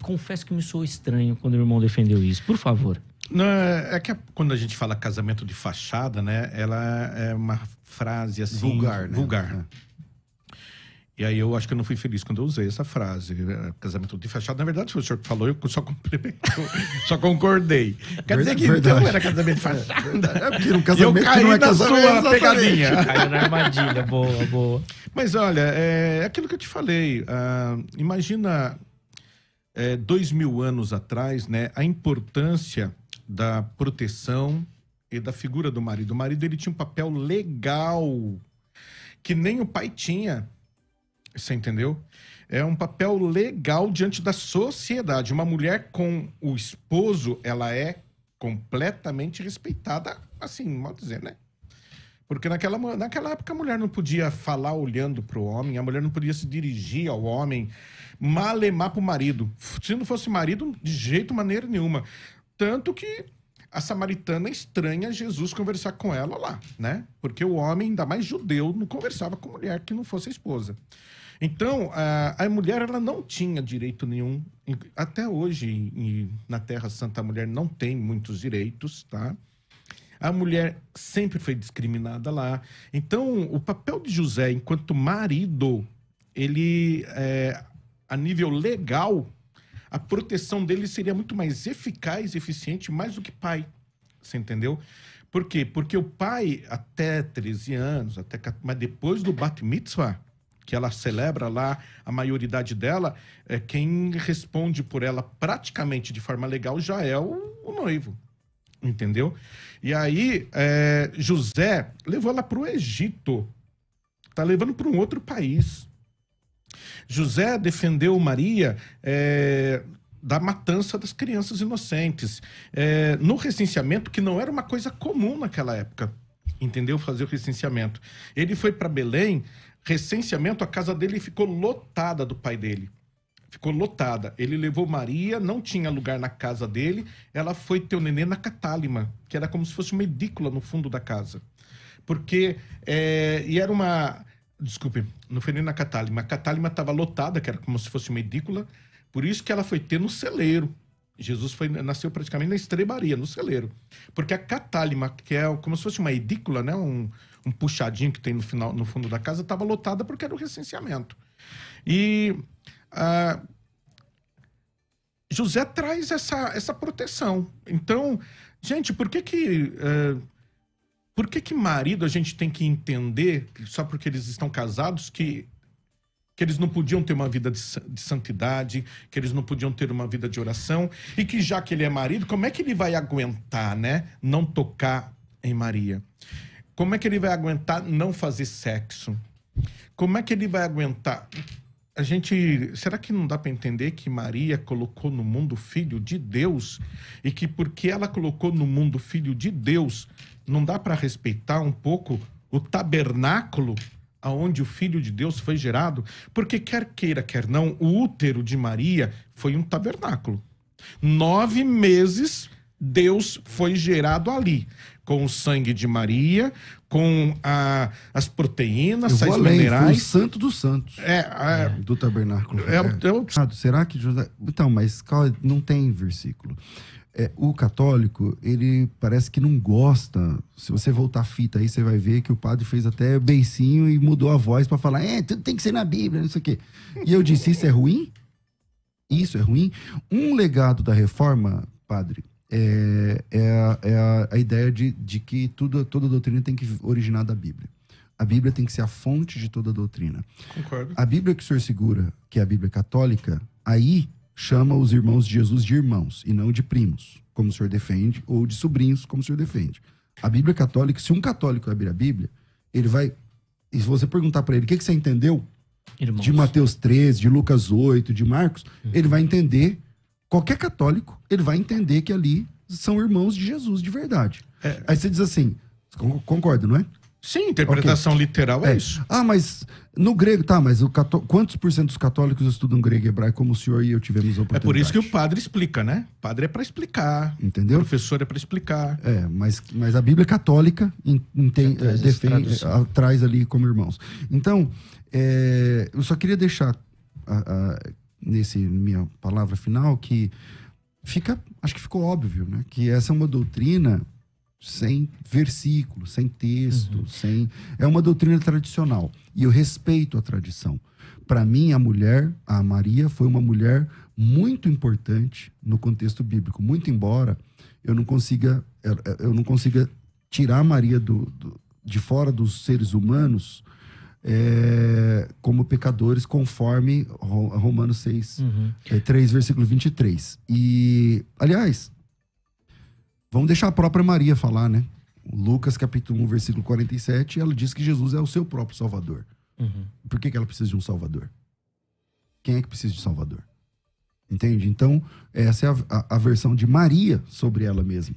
confesso que me sou estranho quando o irmão defendeu isso. Por favor. Não, é, é que quando a gente fala casamento de fachada, né? Ela é uma frase assim. Vulgar, né? Vulgar. É. E aí eu acho que eu não fui feliz quando eu usei essa frase, é, casamento de fachada. Na verdade, foi o senhor que falou, eu só só concordei. É Quer dizer que verdade. era casamento de fachada. É porque um casamento eu caí não é na sua exatamente. pegadinha. Caiu na armadilha, boa, boa. Mas olha, é, é aquilo que eu te falei. Ah, imagina é, dois mil anos atrás, né, a importância da proteção e da figura do marido. O marido ele tinha um papel legal que nem o pai tinha você entendeu? É um papel legal diante da sociedade. Uma mulher com o esposo, ela é completamente respeitada, assim, mal dizer, né? Porque naquela, naquela época a mulher não podia falar olhando para o homem, a mulher não podia se dirigir ao homem, malemar para o marido. Se não fosse marido, de jeito, maneira nenhuma. Tanto que a samaritana estranha Jesus conversar com ela lá, né? Porque o homem, ainda mais judeu, não conversava com mulher que não fosse a esposa. Então, a, a mulher ela não tinha direito nenhum. Até hoje, em, na Terra Santa, a mulher não tem muitos direitos, tá? A mulher sempre foi discriminada lá. Então, o papel de José enquanto marido, ele, é, a nível legal, a proteção dele seria muito mais eficaz e eficiente, mais do que pai. Você entendeu? Por quê? Porque o pai, até 13 anos, até, mas depois do bat mitzvah, que ela celebra lá a maioridade dela, é, quem responde por ela praticamente de forma legal já é o, o noivo. Entendeu? E aí, é, José levou ela para o Egito. Tá levando para um outro país. José defendeu Maria é, da matança das crianças inocentes. É, no recenseamento, que não era uma coisa comum naquela época, entendeu? Fazer o recenseamento. Ele foi para Belém recenseamento, a casa dele ficou lotada do pai dele. Ficou lotada. Ele levou Maria, não tinha lugar na casa dele. Ela foi ter o nenê na catálima, que era como se fosse uma edícula no fundo da casa. Porque. É, e era uma. Desculpe, não foi nem na catálima. A catálima estava lotada, que era como se fosse uma edícula. Por isso que ela foi ter no celeiro. Jesus foi, nasceu praticamente na estrebaria, no celeiro. Porque a catálima, que é como se fosse uma edícula, né? Um, um puxadinho que tem no final no fundo da casa estava lotada porque era o recenseamento. E ah, José traz essa, essa proteção. Então, gente, por que que eh, por que que marido a gente tem que entender só porque eles estão casados que que eles não podiam ter uma vida de, de santidade, que eles não podiam ter uma vida de oração e que já que ele é marido, como é que ele vai aguentar, né, não tocar em Maria? Como é que ele vai aguentar não fazer sexo? Como é que ele vai aguentar? A gente, será que não dá para entender que Maria colocou no mundo filho de Deus e que porque ela colocou no mundo filho de Deus, não dá para respeitar um pouco o tabernáculo aonde o filho de Deus foi gerado? Porque quer queira quer não, o útero de Maria foi um tabernáculo. Nove meses Deus foi gerado ali com o sangue de Maria, com a, as proteínas, sais além, minerais. o santo dos santos. É, a, é. é, do tabernáculo. É, é, eu... É. Será que José... Então, mas não tem versículo. É, o católico, ele parece que não gosta. Se você voltar a fita aí, você vai ver que o padre fez até beicinho e mudou a voz para falar: é, tudo tem que ser na Bíblia, não sei o quê. E eu disse: isso é ruim? Isso é ruim? Um legado da reforma, padre, é, é, a, é a, a, ideia de, de que tudo, toda doutrina tem que originar da Bíblia. A Bíblia tem que ser a fonte de toda doutrina. Concordo. A Bíblia que o senhor segura, que é a Bíblia católica, aí chama os irmãos de Jesus de irmãos e não de primos, como o senhor defende, ou de sobrinhos, como o senhor defende. A Bíblia católica, se um católico abrir a Bíblia, ele vai. E se você perguntar para ele o que, que você entendeu, Irmãos. de Mateus 13, de Lucas 8, de Marcos, uhum. ele vai entender Qualquer católico, ele vai entender que ali são irmãos de Jesus de verdade. É. Aí você diz assim, concordo, não é? Sim, interpretação okay. literal é, é, isso. Ah, mas no grego, tá, mas cató... quantos por cento dos católicos estudam grego e hebraico como o senhor e eu tivemos oportunidade? É por isso que o padre explica, né? O padre é para explicar. Entendeu? O professor é para explicar. É, mas, mas a Bíblia católica tem, é, defende, é, traz ali como irmãos. Então, é, eu só queria deixar a, a, nesse minha palavra final que fica, acho que ficou óbvio, né? Que essa é uma doutrina sem versículo, sem texto, uhum. sem é uma doutrina tradicional e eu respeito a tradição. Para mim, a mulher, a Maria, foi uma mulher muito importante no contexto bíblico, muito embora eu não consiga eu não consiga tirar Maria do, do de fora dos seres humanos é, como pecadores, conforme Romanos 6, uhum. é, 3, versículo 23. E, aliás, vamos deixar a própria Maria falar, né? Lucas capítulo 1, versículo 47, ela diz que Jesus é o seu próprio Salvador. Uhum. Por que, que ela precisa de um Salvador? Quem é que precisa de Salvador? Entende? Então, essa é a, a, a versão de Maria sobre ela mesma.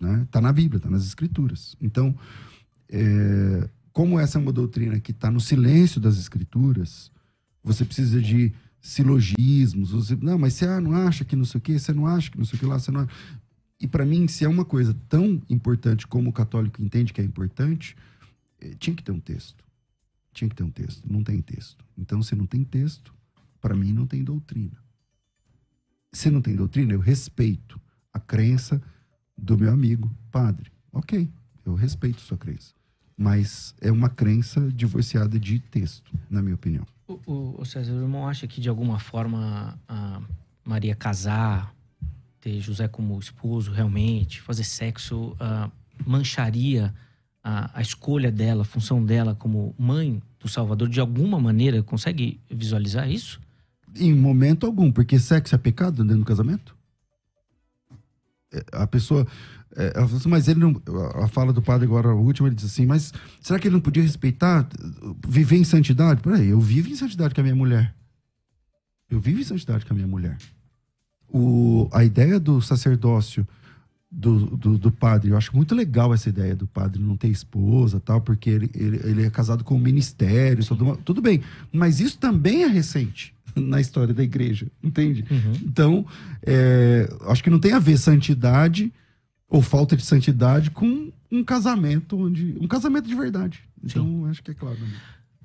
Né? Tá na Bíblia, tá nas Escrituras. Então, é, como essa é uma doutrina que está no silêncio das escrituras, você precisa de silogismos. Você, não, mas você ah, não acha que não sei o quê, você não acha que não sei o que lá, você não acha. E para mim, se é uma coisa tão importante como o católico entende que é importante, é, tinha que ter um texto. Tinha que ter um texto. Não tem texto. Então, se não tem texto, para mim não tem doutrina. Se não tem doutrina, eu respeito a crença do meu amigo padre. Ok, eu respeito sua crença. Mas é uma crença divorciada de texto, na minha opinião. O, o, o César, o irmão acha que de alguma forma a Maria casar, ter José como esposo realmente, fazer sexo, uh, mancharia a, a, escolha dela, a função dela como mãe do Salvador de alguma maneira? Consegue visualizar isso? Em momento algum, porque sexo é pecado dentro do casamento? a pessoa. É, ela fala assim, mas ele não. A fala do padre agora, a última, ele diz assim: Mas será que ele não podia respeitar, viver em santidade? por aí eu vivo em santidade com a minha mulher. Eu vivo em santidade com a minha mulher. O, a ideia do sacerdócio do, do, do, padre, eu acho muito legal essa ideia do padre não ter esposa tal, porque ele, ele, ele é casado com o ministério, tudo, tudo bem. Mas isso também é recente na história da igreja, entende? Uhum. Então, é, acho que não tem a ver santidade ou falta de santidade com um casamento onde um casamento de verdade. Então, Sim. acho que é claro. Né?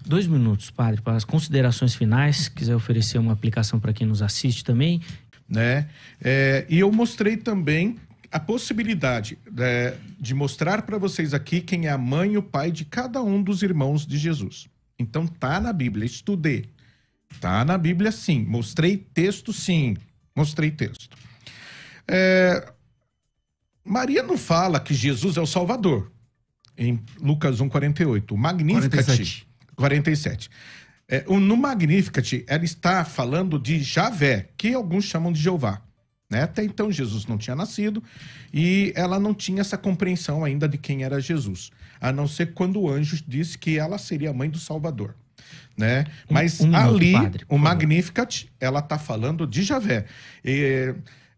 Dois minutos, padre, para as considerações finais. Quiser oferecer uma aplicação para quem nos assiste também. Né? É, e eu mostrei também a possibilidade é, de mostrar para vocês aqui quem é a mãe e o pai de cada um dos irmãos de Jesus. Então tá na Bíblia, estudei. Tá na Bíblia, sim. Mostrei texto, sim. Mostrei texto. É... Maria não fala que Jesus é o Salvador. Em Lucas 1,48. Magnificat. 47. 47. É, no Magnificat, ela está falando de Javé, que alguns chamam de Jeová. Né? Até então, Jesus não tinha nascido e ela não tinha essa compreensão ainda de quem era Jesus, a não ser quando o anjo disse que ela seria a mãe do Salvador né? Mas um, um ali, padre, o Magnificat, ela está falando de Javé.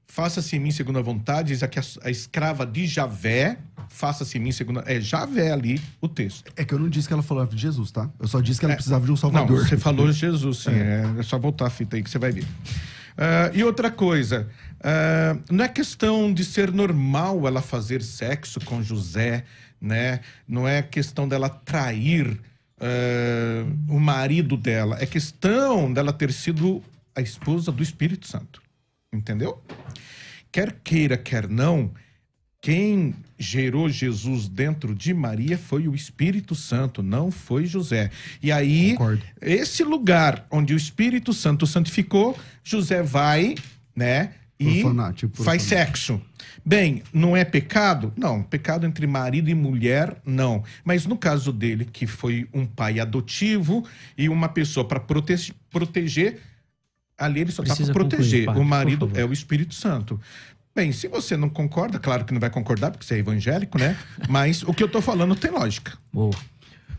Faça-se em mim segundo a vontade, diz aqui a, a escrava de Javé, faça-se em mim segundo. É Javé ali o texto. É que eu não disse que ela falava de Jesus, tá? Eu só disse que ela é, precisava de um Salvador. Não, você falou de Jesus, sim. É. É, é. só voltar a fita aí que você vai ver. Uh, e outra coisa, uh, não é questão de ser normal ela fazer sexo com José, né? Não é questão dela trair uh, o marido dela. É questão dela ter sido a esposa do Espírito Santo. Entendeu? Quer queira, quer não, quem gerou Jesus dentro de Maria foi o Espírito Santo, não foi José. E aí, Concordo. esse lugar onde o Espírito Santo santificou, José vai, né? e Profanar, tipo faz sexo. Bem, não é pecado? Não, pecado entre marido e mulher, não. Mas no caso dele, que foi um pai adotivo e uma pessoa para prote proteger, ali ele só está para proteger. Pai, o marido é o Espírito Santo. Bem, se você não concorda, claro que não vai concordar, porque você é evangélico, né? Mas o que eu estou falando tem lógica. Boa.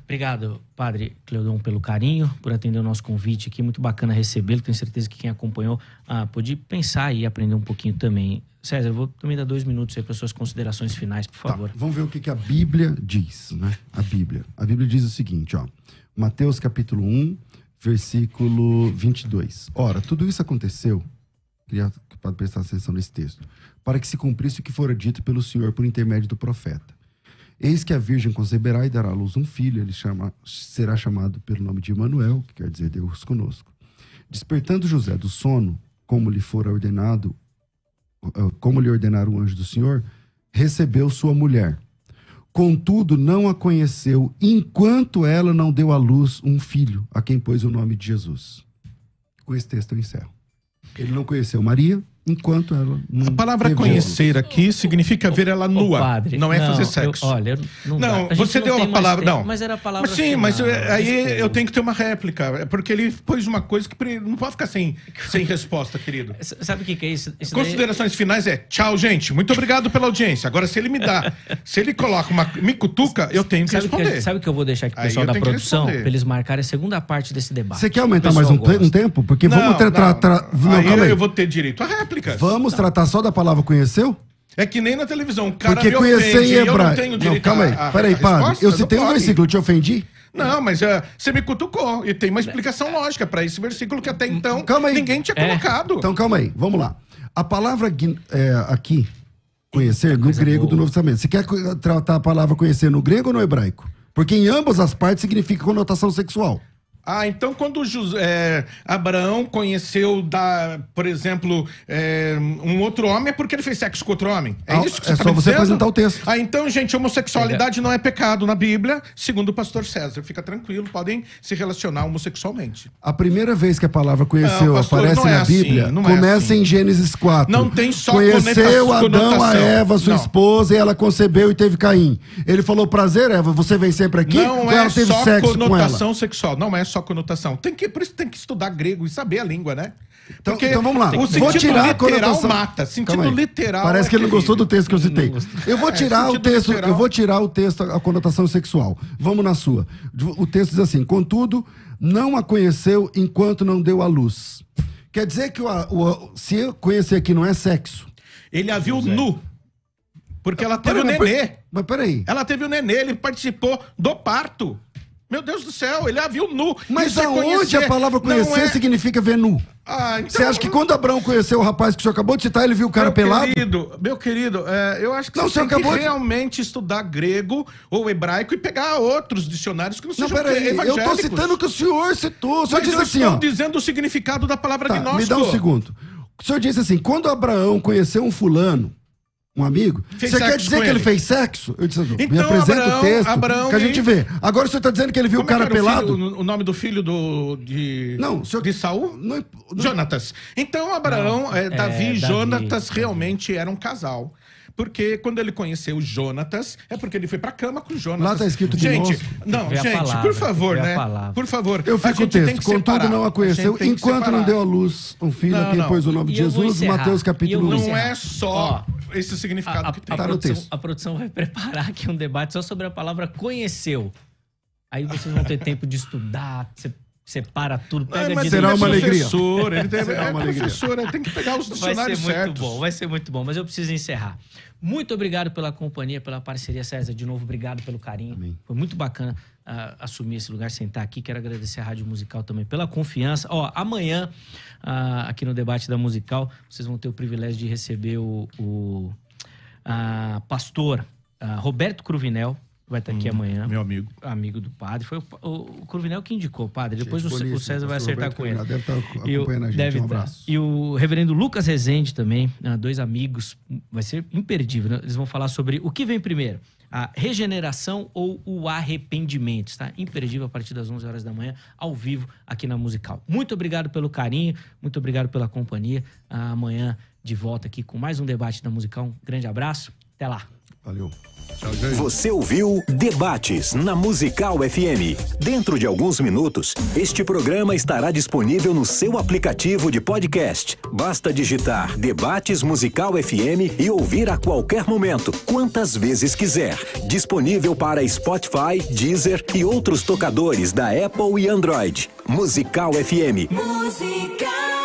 Obrigado, Padre Cleodon, pelo carinho, por atender o nosso convite aqui. Muito bacana recebê-lo. Tenho certeza que quem acompanhou ah, pôde pensar e aprender um pouquinho também. César, vou também dar dois minutos aí para suas considerações finais, por tá, favor. Tá, vamos ver o que, que, a Bíblia diz, né? A Bíblia. A Bíblia diz o seguinte, ó. Mateus capítulo 1, versículo 22. Ora, tudo isso aconteceu, queria que o padre prestasse atenção nesse texto, para que se cumprisse o que fora dito pelo Senhor por intermédio do profeta. Eis que a virgem conceberá e dará à luz um filho, ele chama, será chamado pelo nome de Emanuel, que quer dizer Deus conosco. Despertando José do sono, como lhe fora ordenado, ah, como lhe ordenara o anjo do Senhor, recebeu sua mulher. Contudo, não a conheceu, enquanto ela não deu à luz um filho, a quem pôs o nome de Jesus. Com esse texto eu encerro. Ele não conheceu Maria, enquanto ela A palavra conhecer aqui significa ver ela nua, padre, não é não, fazer sexo. Eu, olha, não, não você deu uma palavra, tempo, não. Mas era a palavra. Mas, sim, final, mas eu, aí desculpa. eu tenho que ter uma réplica, porque ele pôs uma coisa que não pode ficar sem, sem resposta, querido. Sabe o que, que é isso? isso Considerações daí... finais é tchau, gente. Muito obrigado pela audiência. Agora, se ele me dá, se ele coloca uma me cutuca, eu tenho que sabe responder. Que, sabe o que eu vou deixar aqui pro pessoal da produção Pra eles marcarem a segunda parte desse debate. Você quer aumentar mais um, tempo? Porque não, vamos ter, tra, tra... Não, calma aí. eu vou ter direito à réplica. Vamos tá. tratar só da palavra conheceu? É que nem na televisão. O cara Porque me conhecer ofende, em hebraico. Eu não, não calma aí. A, a, Peraí, a padre. Resposta? Eu citei um versículo, te ofendi? Não, mas uh, você me cutucou. E tem uma explicação lógica para esse versículo que até então ninguém tinha é. colocado. Então calma aí, vamos lá. A palavra é, aqui, conhecer, no grego boa. do Novo Testamento. Você quer tratar a palavra conhecer no grego ou no hebraico? Porque em ambas as partes significa conotação sexual. Ah, então quando José, é, Abraão conheceu, da, por exemplo, é, um outro homem, é porque ele fez sexo com outro homem? É isso que é você É tá só você apresentar o texto. Ah, então, gente, homossexualidade é. não é pecado na Bíblia, segundo o pastor César. Fica tranquilo, podem se relacionar homossexualmente. A primeira vez que a palavra conheceu não, pastor, aparece na é Bíblia, assim, é começa assim. em Gênesis 4. Não tem só Conheceu Adão a Eva, sua não. esposa, e ela concebeu e teve Caim. Ele falou, prazer, Eva, você vem sempre aqui? Não é ela teve só sexo conotação com ela. sexual, não é só só conotação. Tem que, por isso tem que estudar grego e saber a língua, né? Então, Porque então vamos lá. O sentido vou tirar literal a mata. Sentido literal. Parece é que ele não gostou do texto que eu citei. Eu vou é, tirar é, o texto. Literal. Eu vou tirar o texto a conotação sexual. Vamos na sua. O texto diz assim: contudo, não a conheceu enquanto não deu à luz. Quer dizer que o, o, se eu conhecer aqui não é sexo. Ele a viu é. nu. Porque ela teve o nenê. Mas peraí. Ela teve o nenê, ele participou do parto. Meu Deus do céu, ele a viu nu. Mas é aonde conhecer, a palavra conhecer é... significa ver nu? Ah, então... Você acha que quando Abraão conheceu o rapaz que o senhor acabou de citar, ele viu o cara meu pelado? Querido, meu querido, é, eu acho que não, você tem que de... realmente estudar grego ou hebraico e pegar outros dicionários que não sejam não, peraí, evangélicos. Eu estou citando o que o senhor citou. O senhor Mas diz eu assim, estou ó... dizendo o significado da palavra tá, gnóstico. me dá um segundo. O senhor disse assim, quando Abraão conheceu um fulano, um amigo. Fez você quer dizer que ele. ele. fez sexo? Eu disse, assim, então, me apresenta Abraão, o texto Abraão, que a gente vê. Agora o senhor está dizendo que ele viu o é cara o pelado? Filho, o nome do filho do, de, não, senhor, de Saul? Não, não, Jonatas. Então, Abraão, não, eh, é, Davi e Jonatas realmente eram um casal. Porque quando ele conheceu o Jonatas, é porque ele foi pra cama com o Jonatas. Lá tá escrito de Gente, conosco. não, gente, palavra, por favor, né? Por favor. Eu fico o texto. Contudo, não a conheceu. A enquanto não deu à luz um filho não, a quem pôs o nome de Jesus, Mateus capítulo 1. Não é só oh, esse significado a, a, que tem. A, tá produção, texto. a produção vai preparar aqui um debate só sobre a palavra conheceu. Aí vocês vão ter tempo de estudar, você separa tudo, pega não, mas será é uma alegria. Professor, ele tem, será é uma professor, tem que pegar os dicionários certos. Vai ser certos. muito bom, vai ser muito bom, mas eu preciso encerrar. Muito obrigado pela companhia, pela parceria, César. De novo, obrigado pelo carinho. Amém. Foi muito bacana uh, assumir esse lugar, sentar aqui. Quero agradecer a Rádio Musical também pela confiança. Ó, amanhã, uh, aqui no Debate da Musical, vocês vão ter o privilégio de receber o, o uh, pastor Roberto Cruvinel, vai estar tá aqui hum, amanhã. Meu amigo. Amigo do padre. Foi o, o, o Cruvinel que indicou, padre. Depois gente, o, o, César vai acertar Roberto com ele. Deve tá estar acompanhando a gente. Deve um abraço. E o reverendo Lucas Rezende também, ah, dois amigos. Vai ser imperdível. Né? Eles vão falar sobre o que vem primeiro. A regeneração ou o arrependimento. Está imperdível a partir das 11 horas da manhã, ao vivo, aqui na Musical. Muito obrigado pelo carinho, muito obrigado pela companhia. Ah, amanhã de volta aqui com mais um debate da Musical. Um grande abraço. Até lá. Valeu. Você ouviu Debates na Musical FM. Dentro de alguns minutos, este programa estará disponível no seu aplicativo de podcast. Basta digitar Debates Musical FM e ouvir a qualquer momento, quantas vezes quiser. Disponível para Spotify, Deezer e outros tocadores da Apple e Android. Musical FM. Musical.